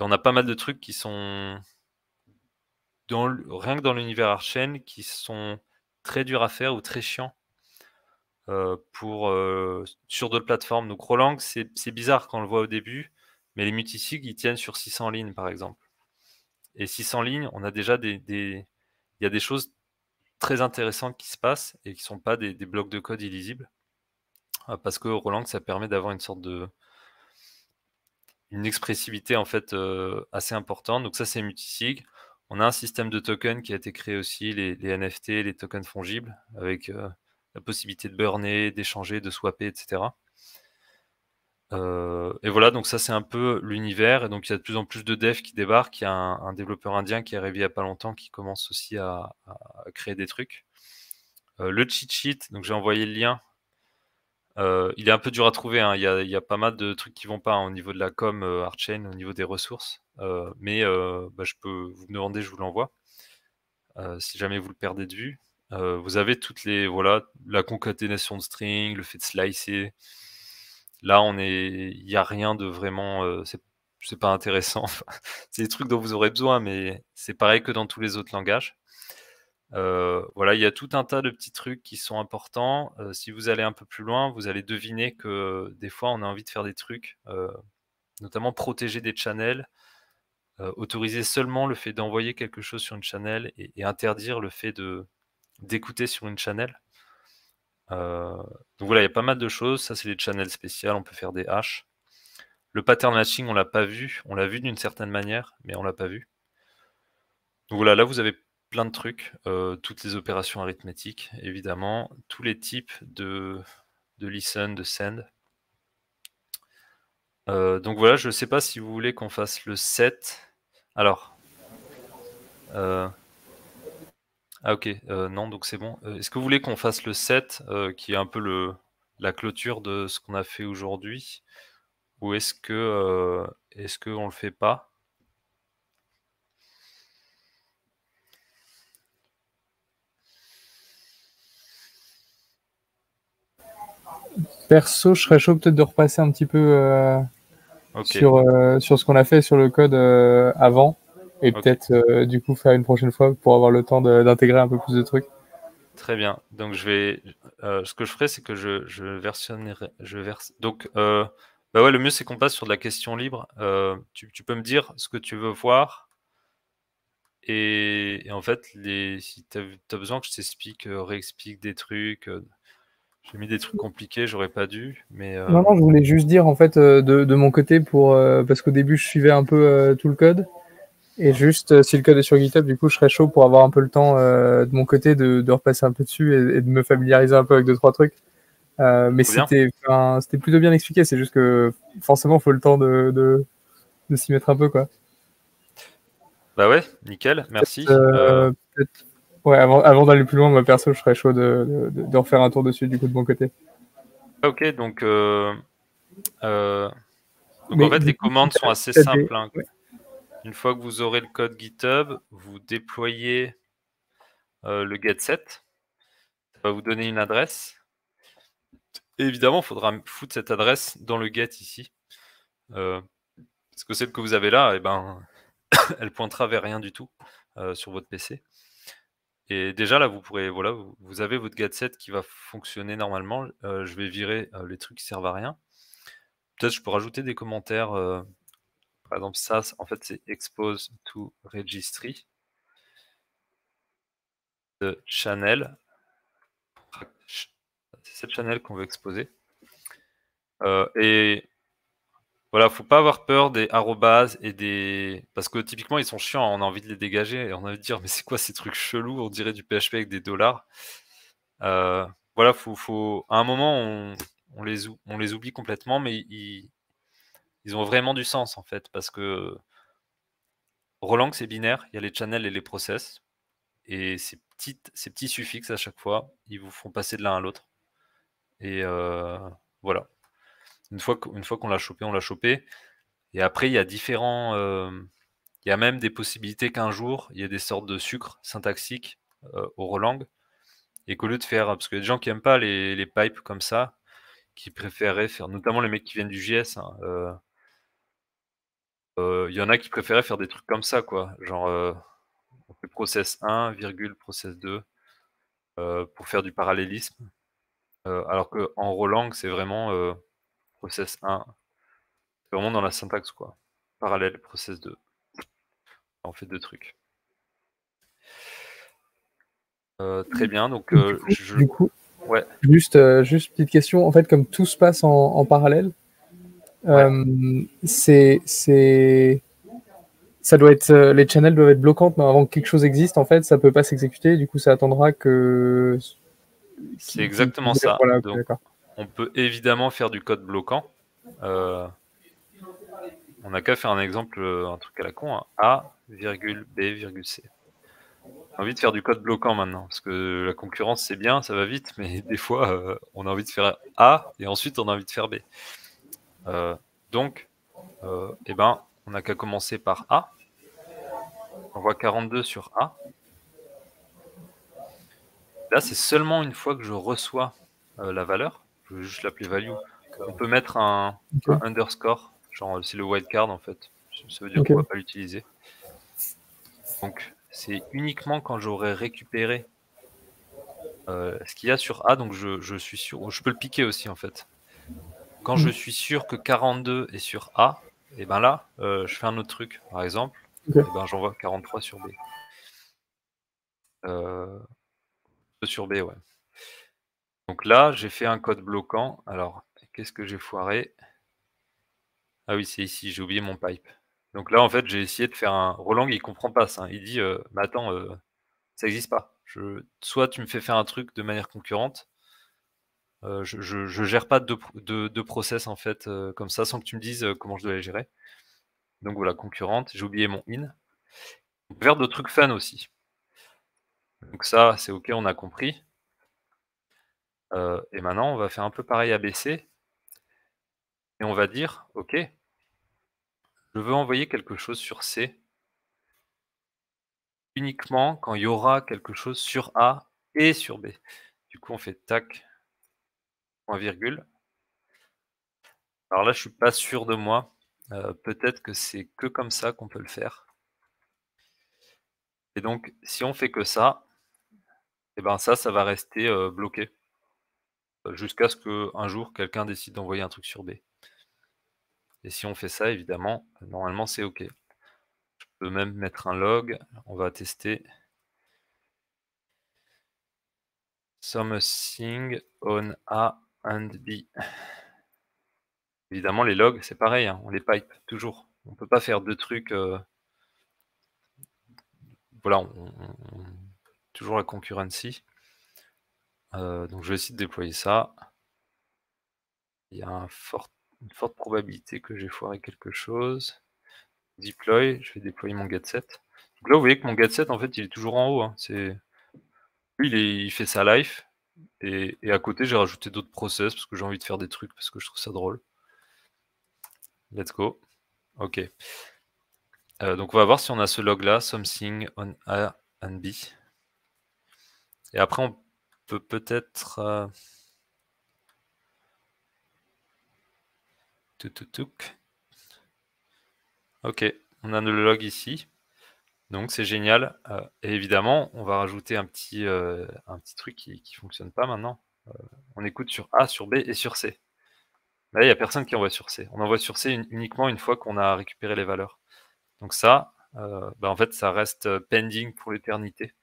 Et on a pas mal de trucs qui sont rien que dans l'univers Archain qui sont très durs à faire ou très chiants euh, pour, euh, sur d'autres plateformes. Donc Rolang, c'est bizarre quand on le voit au début, mais les multisig, ils tiennent sur 600 lignes par exemple. Et 600 lignes, on a déjà des, Il y a des choses très intéressantes qui se passent et qui ne sont pas des, blocs de code illisibles. Euh, parce que Roland ça permet d'avoir une sorte de, une expressivité en fait assez importante. Donc ça c'est multisig. On a un système de tokens qui a été créé aussi, les, NFT, les tokens fongibles, avec euh, la possibilité de burner, d'échanger, de swapper, etc. Euh, et voilà, donc ça c'est un peu l'univers. Et donc il y a de plus en plus de devs qui débarquent. Il y a un, développeur indien qui est arrivé il n'y a pas longtemps qui commence aussi à, créer des trucs. Euh, le cheat sheet, donc j'ai envoyé le lien euh, il est un peu dur à trouver. Hein. Il, y a, pas mal de trucs qui vont pas hein, au niveau de la com, euh, au niveau des ressources. Euh, mais euh, bah, je peux vous me demander, je vous l'envoie. si jamais vous le perdez de vue, vous avez toutes les voilà la concaténation de string, le fait de slicer. Là, on est, il n'y a rien de vraiment. c'est pas intéressant. c'est des trucs dont vous aurez besoin, mais c'est pareil que dans tous les autres langages. Euh, voilà, il y a tout un tas de petits trucs qui sont importants. Euh, si vous allez un peu plus loin, vous allez deviner que des fois, on a envie de faire des trucs, euh, notamment protéger des channels, autoriser seulement le fait d'envoyer quelque chose sur une channel et, interdire le fait de d'écouter sur une channel. donc voilà, il y a pas mal de choses. Ça, c'est les channels spéciales. On peut faire des haches. Le pattern matching, on l'a pas vu. On l'a vu d'une certaine manière, mais on l'a pas vu. Donc voilà, là, vous avez plein de trucs, euh, toutes les opérations arithmétiques, évidemment, tous les types de, listen, de send. Euh, donc voilà, je ne sais pas si vous voulez qu'on fasse le set. Alors. Euh, ah ok, non, donc c'est bon. Est-ce que vous voulez qu'on fasse le set, qui est un peu le, la clôture de ce qu'on a fait aujourd'hui Ou est-ce que est-ce qu'on ne le fait pas Perso, je serais chaud peut-être de repasser un petit peu euh, sur, euh, sur ce qu'on a fait sur le code euh, avant et peut-être du coup faire une prochaine fois pour avoir le temps d'intégrer un peu plus de trucs. Très bien. Donc je vais, ce que je ferai, c'est que je, je versionnerai, je verse. Donc, bah ouais, le mieux c'est qu'on passe sur de la question libre. tu, peux me dire ce que tu veux voir. Et, en fait, les, si tu as, besoin que je t'explique, réexplique des trucs, j'ai mis des trucs compliqués, j'aurais pas dû, mais. Euh, non, non, je voulais juste dire en fait euh, de, mon côté pour euh, parce qu'au début je suivais un peu tout le code et juste si le code est sur GitHub, du coup je serais chaud pour avoir un peu le temps de mon côté de, repasser un peu dessus et, de me familiariser un peu avec deux trois trucs. mais c'était c'était plutôt bien expliqué. C'est juste que forcément il faut le temps de, s'y mettre un peu quoi. Bah ouais, nickel, merci. peut avant, d'aller plus loin, moi perso, je serais chaud de, refaire un tour dessus du coup de mon côté. Ok, donc, euh, euh, en fait, les commandes sont assez simples. Hein. Une fois que vous aurez le code GitHub, vous déployez euh, le le set, Ça va vous donner une adresse. évidemment, il faudra foutre cette adresse dans le get ici. parce que celle que vous avez là, eh ben, elle pointera vers rien du tout sur votre PC. Et déjà là, vous pourrez, voilà, vous avez votre gadget qui va fonctionner normalement. Euh, je vais virer euh, les trucs qui servent à rien. Peut-être je peux rajouter des commentaires. Euh, par exemple, ça, en fait, c'est expose to registry de channel. C'est cette channel qu'on veut exposer. et voilà, faut pas avoir peur des arrobas et des. Parce que typiquement, ils sont chiants, on a envie de les dégager et on a envie de dire, mais c'est quoi ces trucs chelous On dirait du PHP avec des dollars. Euh, voilà, faut, faut... à un moment, on, les, on les oublie complètement, mais ils, ont vraiment du sens en fait, parce que Roland, c'est binaire, il y a les channels et les process, et ces, petites, ces petits suffixes à chaque fois, ils vous font passer de l'un à l'autre. Et euh, voilà. Une fois, qu'une fois qu'on l'a chopé, on l'a chopé. Et après, il y a différents. Euh, il y a même des possibilités qu'un jour, il y ait des sortes de sucres syntaxiques euh, au Rolang. Et qu'au lieu de faire. Parce qu'il y a des gens qui n'aiment pas les, pipes comme ça, qui préféraient faire. Notamment les mecs qui viennent du JS. Hein, euh, il y en a qui préféraient faire des trucs comme ça, quoi. Genre, on fait process 1, virgule, process 2, pour faire du parallélisme. alors qu'en Rolang, c'est vraiment process 1. C'est vraiment dans la syntaxe, quoi. Parallèle, process 2. On fait deux trucs. Euh, très bien, donc du euh, coup, juste, euh, juste petite question. En fait, comme tout se passe en, parallèle, c'est, c'est, ça doit être, les channels doivent être bloquantes, mais avant que quelque chose existe, en fait, ça peut pas s'exécuter. Du coup, ça attendra que. C'est exactement ça on peut évidemment faire du code bloquant. Euh, on n'a qu'à faire un exemple, euh, un truc à la con, hein. A, B, C. J'ai envie de faire du code bloquant maintenant, parce que la concurrence c'est bien, ça va vite, mais des fois euh, on a envie de faire A et ensuite on a envie de faire B. donc, eh ben, on n'a qu'à commencer par A. On voit 42 sur A. Là, c'est seulement une fois que je reçois la valeur je vais juste l'appeler value. Ah, On peut mettre un, underscore, genre c'est le wildcard en fait. Ça veut dire qu'on ne va pas l'utiliser. Donc c'est uniquement quand j'aurai récupéré euh, ce qu'il y a sur A, donc je, suis sûr, je peux le piquer aussi en fait. Quand je mm. suis sûr que 42 est sur A, et eh ben là, euh, je fais un autre truc, par exemple, eh ben j'envoie 43 sur B. Euh, sur B, ouais. Donc là, j'ai fait un code bloquant. Alors, qu'est-ce que j'ai foiré Ah oui, c'est ici, j'ai oublié mon pipe. Donc là, en fait, j'ai essayé de faire un... Roland, il comprend pas ça. Hein. Il dit, euh, mais attends, euh, ça n'existe pas. Je... Soit tu me fais faire un truc de manière concurrente, euh, je, gère pas de, process en fait comme ça sans que tu me dises comment je dois les gérer. Donc voilà, concurrente, j'ai oublié mon in. vers de trucs fun aussi. Donc ça, c'est ok, on a compris. Euh, et maintenant, on va faire un peu pareil à BC. Et on va dire, OK, je veux envoyer quelque chose sur C uniquement quand il y aura quelque chose sur A et sur B. Du coup, on fait tac, point virgule. Alors là, je ne suis pas sûr de moi. Euh, peut-être que c'est que comme ça qu'on peut le faire. Et donc, si on fait que ça, et eh ben ça, ça va rester euh, bloqué jusqu'à ce qu'un jour quelqu'un décide d'envoyer un truc sur B. Et si on fait ça, évidemment, normalement c'est OK. Je peux même mettre un log. On va tester. Something on A and B. Évidemment, les logs, c'est pareil, hein. on les pipe toujours. On ne peut pas faire deux trucs. Euh, voilà, toujours la concurrency. Euh, donc je vais essayer de déployer ça. Il y a fort, une forte probabilité que j'ai foiré quelque chose. Deploy, je vais déployer mon get set. Donc là, vous voyez que mon get en fait, il est toujours en haut. Hein. C'est... Lui, il, il, fait sa life. Et, à côté, j'ai rajouté d'autres process parce que j'ai envie de faire des trucs parce que je trouve ça drôle. Let's go. OK. Euh, donc on va voir si on a ce log là, something on A and B. Et après, on peut peut-être. Euh, ok, on a le log ici. Donc c'est génial. Euh, et évidemment, on va rajouter un petit, euh, un petit truc qui ne fonctionne pas maintenant. on écoute sur A, sur B et sur C. Là, il n'y a personne qui envoie sur C. On envoie sur C uniquement une fois qu'on a récupéré les valeurs. Donc ça, bah, en fait, ça reste pending pour l'éternité.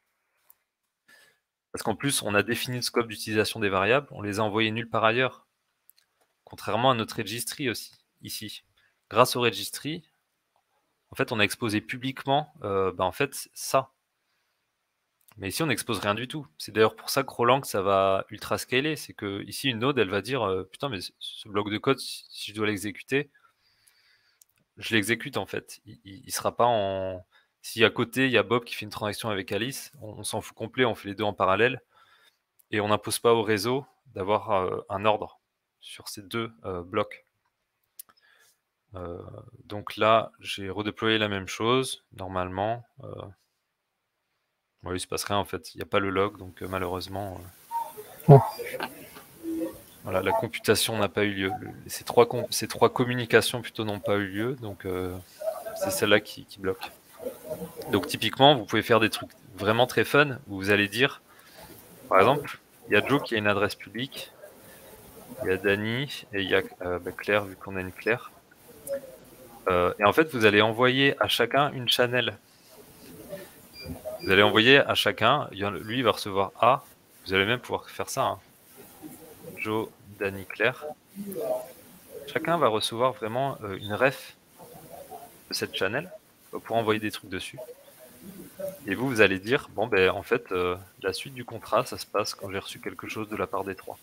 Parce qu'en plus, on a défini le scope d'utilisation des variables, on les a envoyées nulle part ailleurs, contrairement à notre registry aussi, ici. Grâce au registry, en fait, on a exposé publiquement euh, bah, en fait, ça. Mais ici, on n'expose rien du tout. C'est d'ailleurs pour ça que Roland, que ça va ultra scaler. C'est que ici, une node, elle va dire euh, Putain, mais ce bloc de code, si je dois l'exécuter, je l'exécute en fait. Il ne sera pas en. Si à côté, il y a Bob qui fait une transaction avec Alice, on, s'en fout complet, on fait les deux en parallèle. Et on n'impose pas au réseau d'avoir euh, un ordre sur ces deux euh, blocs. Euh, donc là, j'ai redéployé la même chose. Normalement, il se passe rien en fait. Il n'y a pas le log, donc malheureusement, voilà, la computation n'a pas eu lieu. Ces trois, trois communications plutôt n'ont pas eu lieu, donc c'est celle-là qui bloque. Donc typiquement, vous pouvez faire des trucs vraiment très fun vous allez dire, par exemple, il y a Joe qui a une adresse publique, il y a Dany et il y a euh, bah, Claire, vu qu'on a une Claire. Euh, et en fait, vous allez envoyer à chacun une channel. Vous allez envoyer à chacun, lui il va recevoir A, vous allez même pouvoir faire ça. Hein. Joe, Danny, Claire. Chacun va recevoir vraiment euh, une ref de cette channel pour envoyer des trucs dessus. Et vous, vous allez dire, bon, ben en fait, euh, la suite du contrat, ça se passe quand j'ai reçu quelque chose de la part des trois.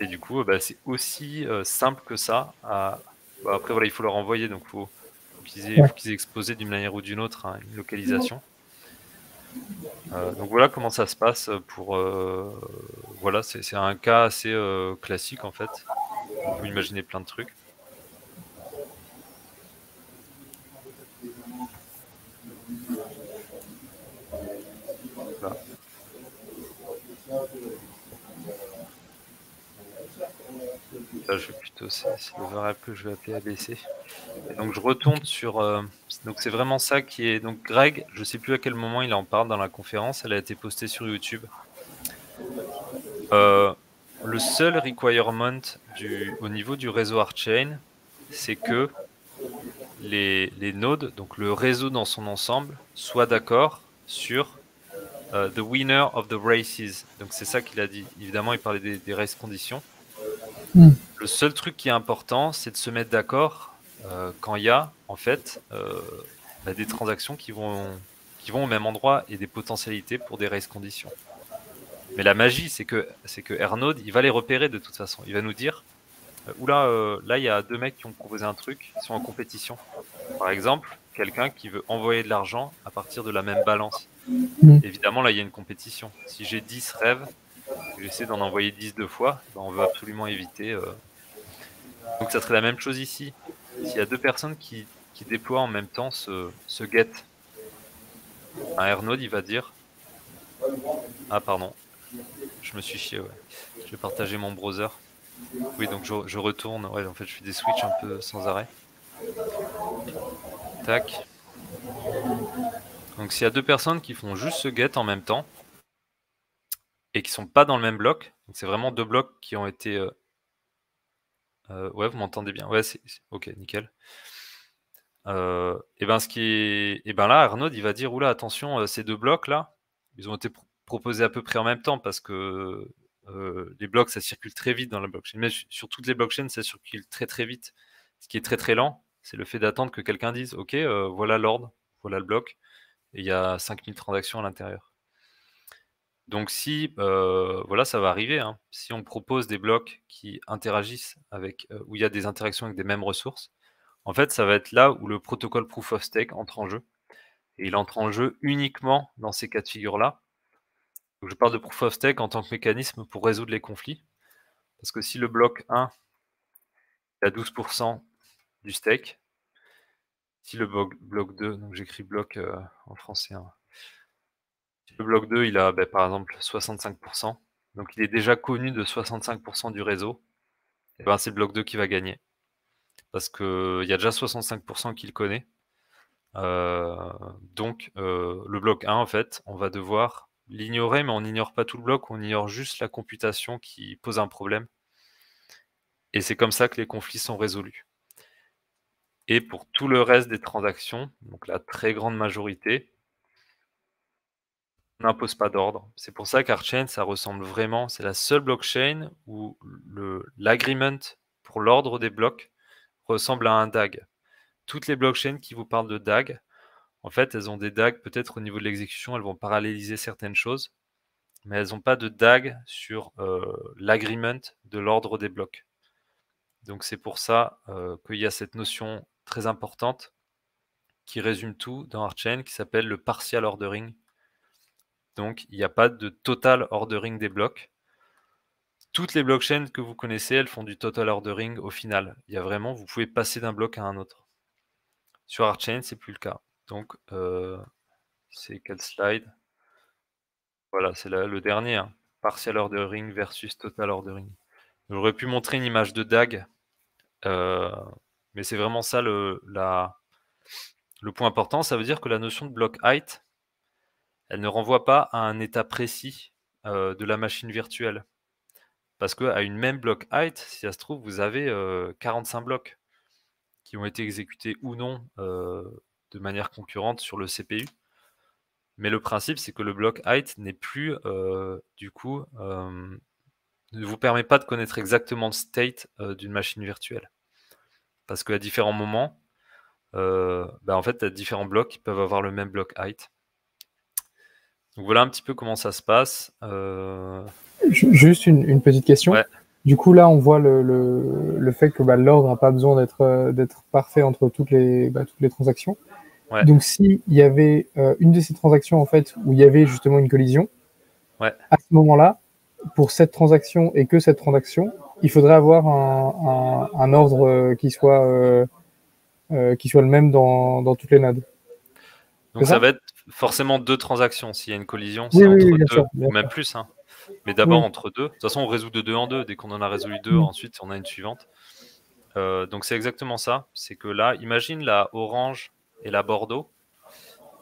Et du coup, ben, c'est aussi euh, simple que ça. après, voilà, il faut leur envoyer, donc il faut, qu'ils aient, exposé d'une manière ou d'une autre hein, une localisation. Euh, donc voilà comment ça se passe pour. voilà, c'est un cas assez classique en fait. Vous imaginez plein de trucs. je vais plutôt c'est le je vais appeler ABC. donc je retourne sur. Euh, donc c'est vraiment ça qui est. Donc Greg, je sais plus à quel moment il en parle dans la conférence. Elle a été postée sur YouTube. Euh, le seul requirement du, au niveau du réseau Archain, c'est que les, les, nodes, donc le réseau dans son ensemble, soient d'accord sur euh, the winner of the races. Donc c'est ça qu'il a dit. Évidemment, il parlait des, des race conditions. Hmm. Le seul truc qui est important, c'est de se mettre d'accord euh, quand il y a en fait euh, bah, des transactions qui vont, qui vont au même endroit et des potentialités pour des race conditions. Mais la magie, c'est que c'est que Ernaud, il va les repérer de toute façon. Il va nous dire, oula, là il y a deux mecs qui ont proposé un truc, ils sont en compétition. Par exemple, quelqu'un qui veut envoyer de l'argent à partir de la même balance. Mm. Évidemment, là, il y a une compétition. Si j'ai 10 rêves, j'essaie d'en envoyer 10 deux fois, ben, on veut absolument éviter. Euh. Donc ça serait la même chose ici. S'il y a deux personnes qui, déploient en même temps ce, get, un Ernaud, il va dire... Ah pardon, je me suis chié, Je vais partager mon browser. Oui, donc je, retourne. Ouais, en fait, je fais des switches un peu sans arrêt. Tac. Donc s'il y a deux personnes qui font juste ce get en même temps et qui sont pas dans le même bloc, c'est vraiment deux blocs qui ont été... Euh, euh, ouais, vous m'entendez bien. Ouais, c'est... Ok, nickel. Euh, et ben ce qui est... et ben là, Arnaud, il va dire, oula, attention, ces deux blocs-là, ils ont été proposés à peu près en même temps parce que les blocs, ça circule très vite dans la blockchain. Mais sur toutes les blockchains, ça circule très très vite. Ce qui est très très lent, c'est le fait d'attendre que quelqu'un dise, ok, voilà l'ordre, voilà le bloc il y a 5000 transactions à l'intérieur. Donc si, euh, voilà, ça va arriver, hein. si on propose des blocs qui interagissent avec, euh, où il y a des interactions avec des mêmes ressources, en fait, ça va être là où le protocole Proof of Stake entre en jeu. Et il entre en jeu uniquement dans ces cas de figure-là. je parle de Proof of Stake en tant que mécanisme pour résoudre les conflits. Parce que si le bloc 1 est à 12% du stake, si le bloc, bloc 2, donc j'écris bloc euh, en français. Hein. le bloc 2, il a bah, par exemple 65%, donc il est déjà connu de 65% du réseau, et eh ben, c'est le bloc 2 qui va gagner. Parce qu'il euh, y a déjà 65% qui le connaît. Euh, donc le bloc 1, en fait, on va devoir l'ignorer, mais on n'ignore pas tout le bloc, on ignore juste la computation qui pose un problème. Et c'est comme ça que les conflits sont résolus. Et pour tout le reste des transactions, donc la très grande majorité, on n'impose pas d'ordre. C'est pour ça qu'Archain, ça ressemble vraiment, c'est la seule blockchain où le l'agreement pour l'ordre des blocs ressemble à un DAG. Toutes les blockchains qui vous parlent de DAG, en fait, elles ont des DAG peut-être au niveau de l'exécution, elles vont paralléliser certaines choses, mais elles n'ont pas de DAG sur euh, l'agreement de l'ordre des blocs. Donc c'est pour ça euh, qu'il y a cette notion très importante qui résume tout dans Archain qui s'appelle le partial ordering. Donc il n'y a pas de total ordering des blocs. Toutes les blockchains que vous connaissez, elles font du total ordering au final. Il y a vraiment, vous pouvez passer d'un bloc à un autre. Sur Archain, c'est plus le cas. Donc euh, c'est quel slide Voilà, c'est le dernier. Hein. Partial ordering versus total ordering. J'aurais pu montrer une image de DAG. Euh, mais c'est vraiment ça le, le point important. Ça veut dire que la notion de block height, elle ne renvoie pas à un état précis euh, de la machine virtuelle. Parce qu'à une même block height, si ça se trouve, vous avez 45 euh, blocs qui ont été exécutés ou non euh, de manière concurrente sur le CPU. Mais le principe, c'est que le block height n'est plus, du coup, ne vous permet pas de connaître exactement le state d'une machine virtuelle. Parce qu'à différents moments, euh, bah, en fait, différents blocs qui peuvent avoir le même bloc height. Donc voilà un petit peu comment ça se passe. Euh. Juste une, petite question. Du coup, là, on voit le, fait que bah, l'ordre n'a pas besoin euh, d'être parfait entre toutes les, bah, toutes les transactions. Donc, s'il y avait une de ces transactions en fait, où il y avait justement une collision, à ce moment-là, pour cette transaction et que cette transaction, il faudrait avoir un, ordre euh, qui soit, euh, euh, qui soit le même dans, toutes les nades. Donc ça, va être forcément deux transactions. S'il y a une collision, c'est entre deux, même plus. Hein. Mais d'abord entre deux. De toute façon, on résout de deux en deux. Dès qu'on en a résolu deux, mm. ensuite on a une suivante. donc c'est exactement ça. C'est que là, imagine la orange et la bordeaux.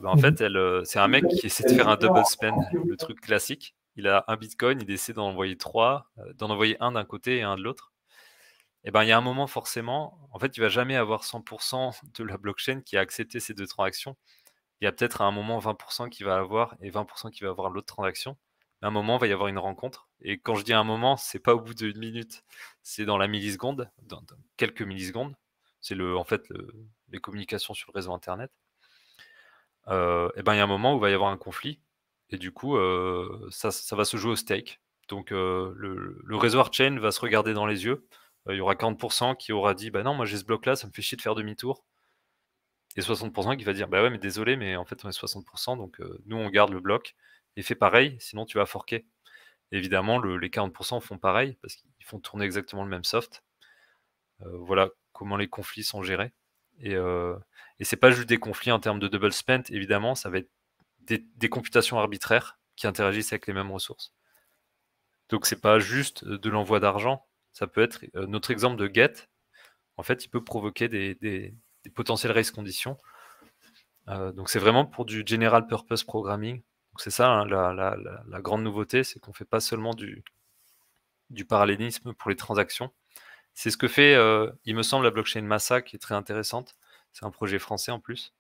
Ben, en mm. fait, c'est un mec qui essaie de faire un double spin, le truc classique il a un bitcoin, il essaie d'en envoyer trois, euh, d'en envoyer un d'un côté et un de l'autre. Et eh ben, il y a un moment forcément, en fait, il va jamais avoir 100% de la blockchain qui a accepté ces deux transactions. Il y a peut-être à un moment 20% qui va avoir et 20% qui va avoir l'autre transaction. À un moment, il va y avoir une rencontre. Et quand je dis un moment, c'est pas au bout d'une minute, c'est dans la milliseconde, dans, quelques millisecondes. C'est le, en fait les communications sur le réseau Internet. et euh, eh ben, il y a un moment où il va y avoir un conflit et du coup, ça, va se jouer au stake. Donc le, le, réseau chain va se regarder dans les yeux. Il y aura 40% qui aura dit Bah non, moi j'ai ce bloc-là, ça me fait chier de faire demi-tour. Et 60% qui va dire Bah ouais, mais désolé, mais en fait on est 60%, donc nous on garde le bloc et fais pareil, sinon tu vas forquer. Évidemment, les 40% font pareil parce qu'ils font tourner exactement le même soft. voilà comment les conflits sont gérés. Et, et c'est pas juste des conflits en termes de double spent, évidemment, ça va être des, computations arbitraires qui interagissent avec les mêmes ressources. Donc c'est pas juste euh, de l'envoi d'argent, ça peut être euh, notre exemple de get. En fait, il peut provoquer des, potentiels potentielles race conditions. Euh, donc c'est vraiment pour du general purpose programming. C'est ça hein, la, grande nouveauté, c'est qu'on ne fait pas seulement du, du parallélisme pour les transactions. C'est ce que fait, il me semble, la blockchain Massa qui est très intéressante. C'est un projet français en plus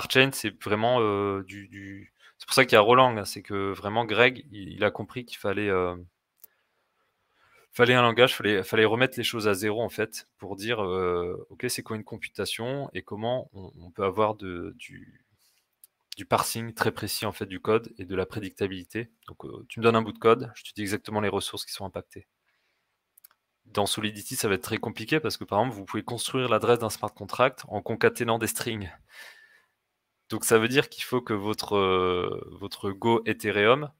chain c'est vraiment euh, du, C'est pour ça qu'il y a Roland, c'est que vraiment Greg, il, a compris qu'il fallait, euh, fallait un langage, fallait, fallait remettre les choses à zéro en fait, pour dire euh, ok, c'est quoi une computation et comment on, peut avoir de, du, du, parsing très précis en fait du code et de la prédictabilité. Donc tu me donnes un bout de code, je te dis exactement les ressources qui sont impactées. Dans Solidity, ça va être très compliqué parce que par exemple, vous pouvez construire l'adresse d'un smart contract en concaténant des strings. Donc ça veut dire qu'il faut que votre, euh, votre Go Ethereum,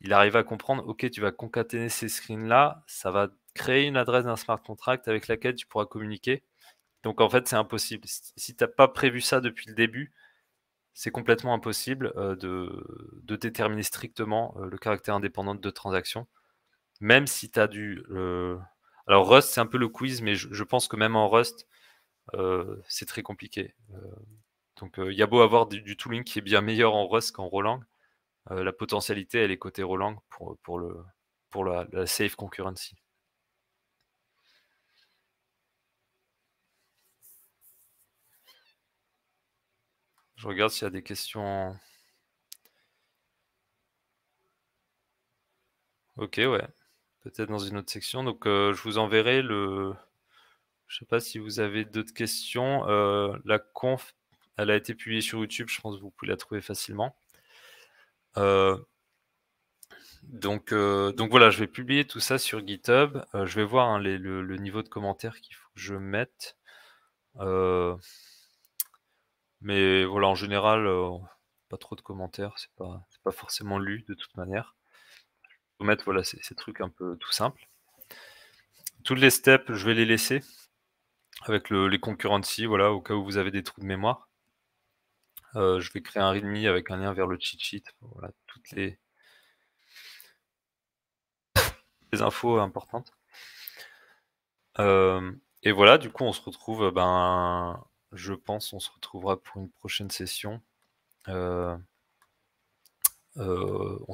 il arrive à comprendre, ok, tu vas concaténer ces screens-là, ça va créer une adresse d'un smart contract avec laquelle tu pourras communiquer. Donc en fait, c'est impossible. Si tu n'as pas prévu ça depuis le début, c'est complètement impossible euh, de, déterminer strictement euh, le caractère indépendant de transaction. Même si tu as du... Alors Rust, c'est un peu le quiz, mais je, pense que même en Rust, c'est très compliqué. Donc il y a beau avoir du, tooling qui est bien meilleur en Rust qu'en Roland, la potentialité elle est côté Roland pour, pour, le, pour la, safe concurrency. Je regarde s'il y a des questions. Ok, ouais. Peut-être dans une autre section. Donc, je vous enverrai le. Je ne sais pas si vous avez d'autres questions. la conf elle a été publiée sur YouTube, je pense que vous pouvez la trouver facilement. Euh, donc, euh, donc voilà, je vais publier tout ça sur GitHub. Euh, je vais voir hein, le, niveau de commentaires qu'il faut que je mette. mais voilà, en général, pas trop de commentaires, c'est pas, pas forcément lu de toute manière. Je vais mettre voilà, ces, trucs un peu tout simples. Toutes les steps, je vais les laisser avec le, les concurrency, voilà, au cas où vous avez des trous de mémoire je vais créer un readme avec un lien vers le cheat sheet. Voilà, toutes les, les infos importantes. et voilà, du coup, on se retrouve, ben, je pense, on se retrouvera pour une prochaine session. on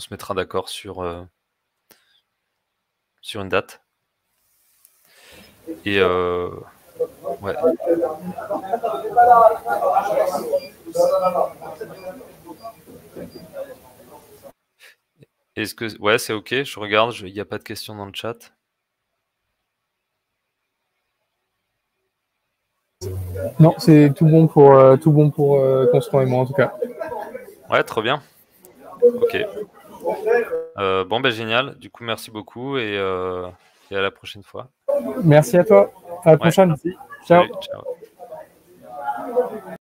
se mettra d'accord sur, sur une date. Et ouais. Est-ce que. Ouais, c'est OK, je regarde, il n'y a pas de questions dans le chat. Non, c'est tout bon pour, euh, tout bon pour euh, et moi en tout cas. Ouais, trop bien. Ok. Euh, bon, ben génial. Du coup, merci beaucoup euh, et, à la prochaine fois. Merci à toi. À la prochaine. ciao.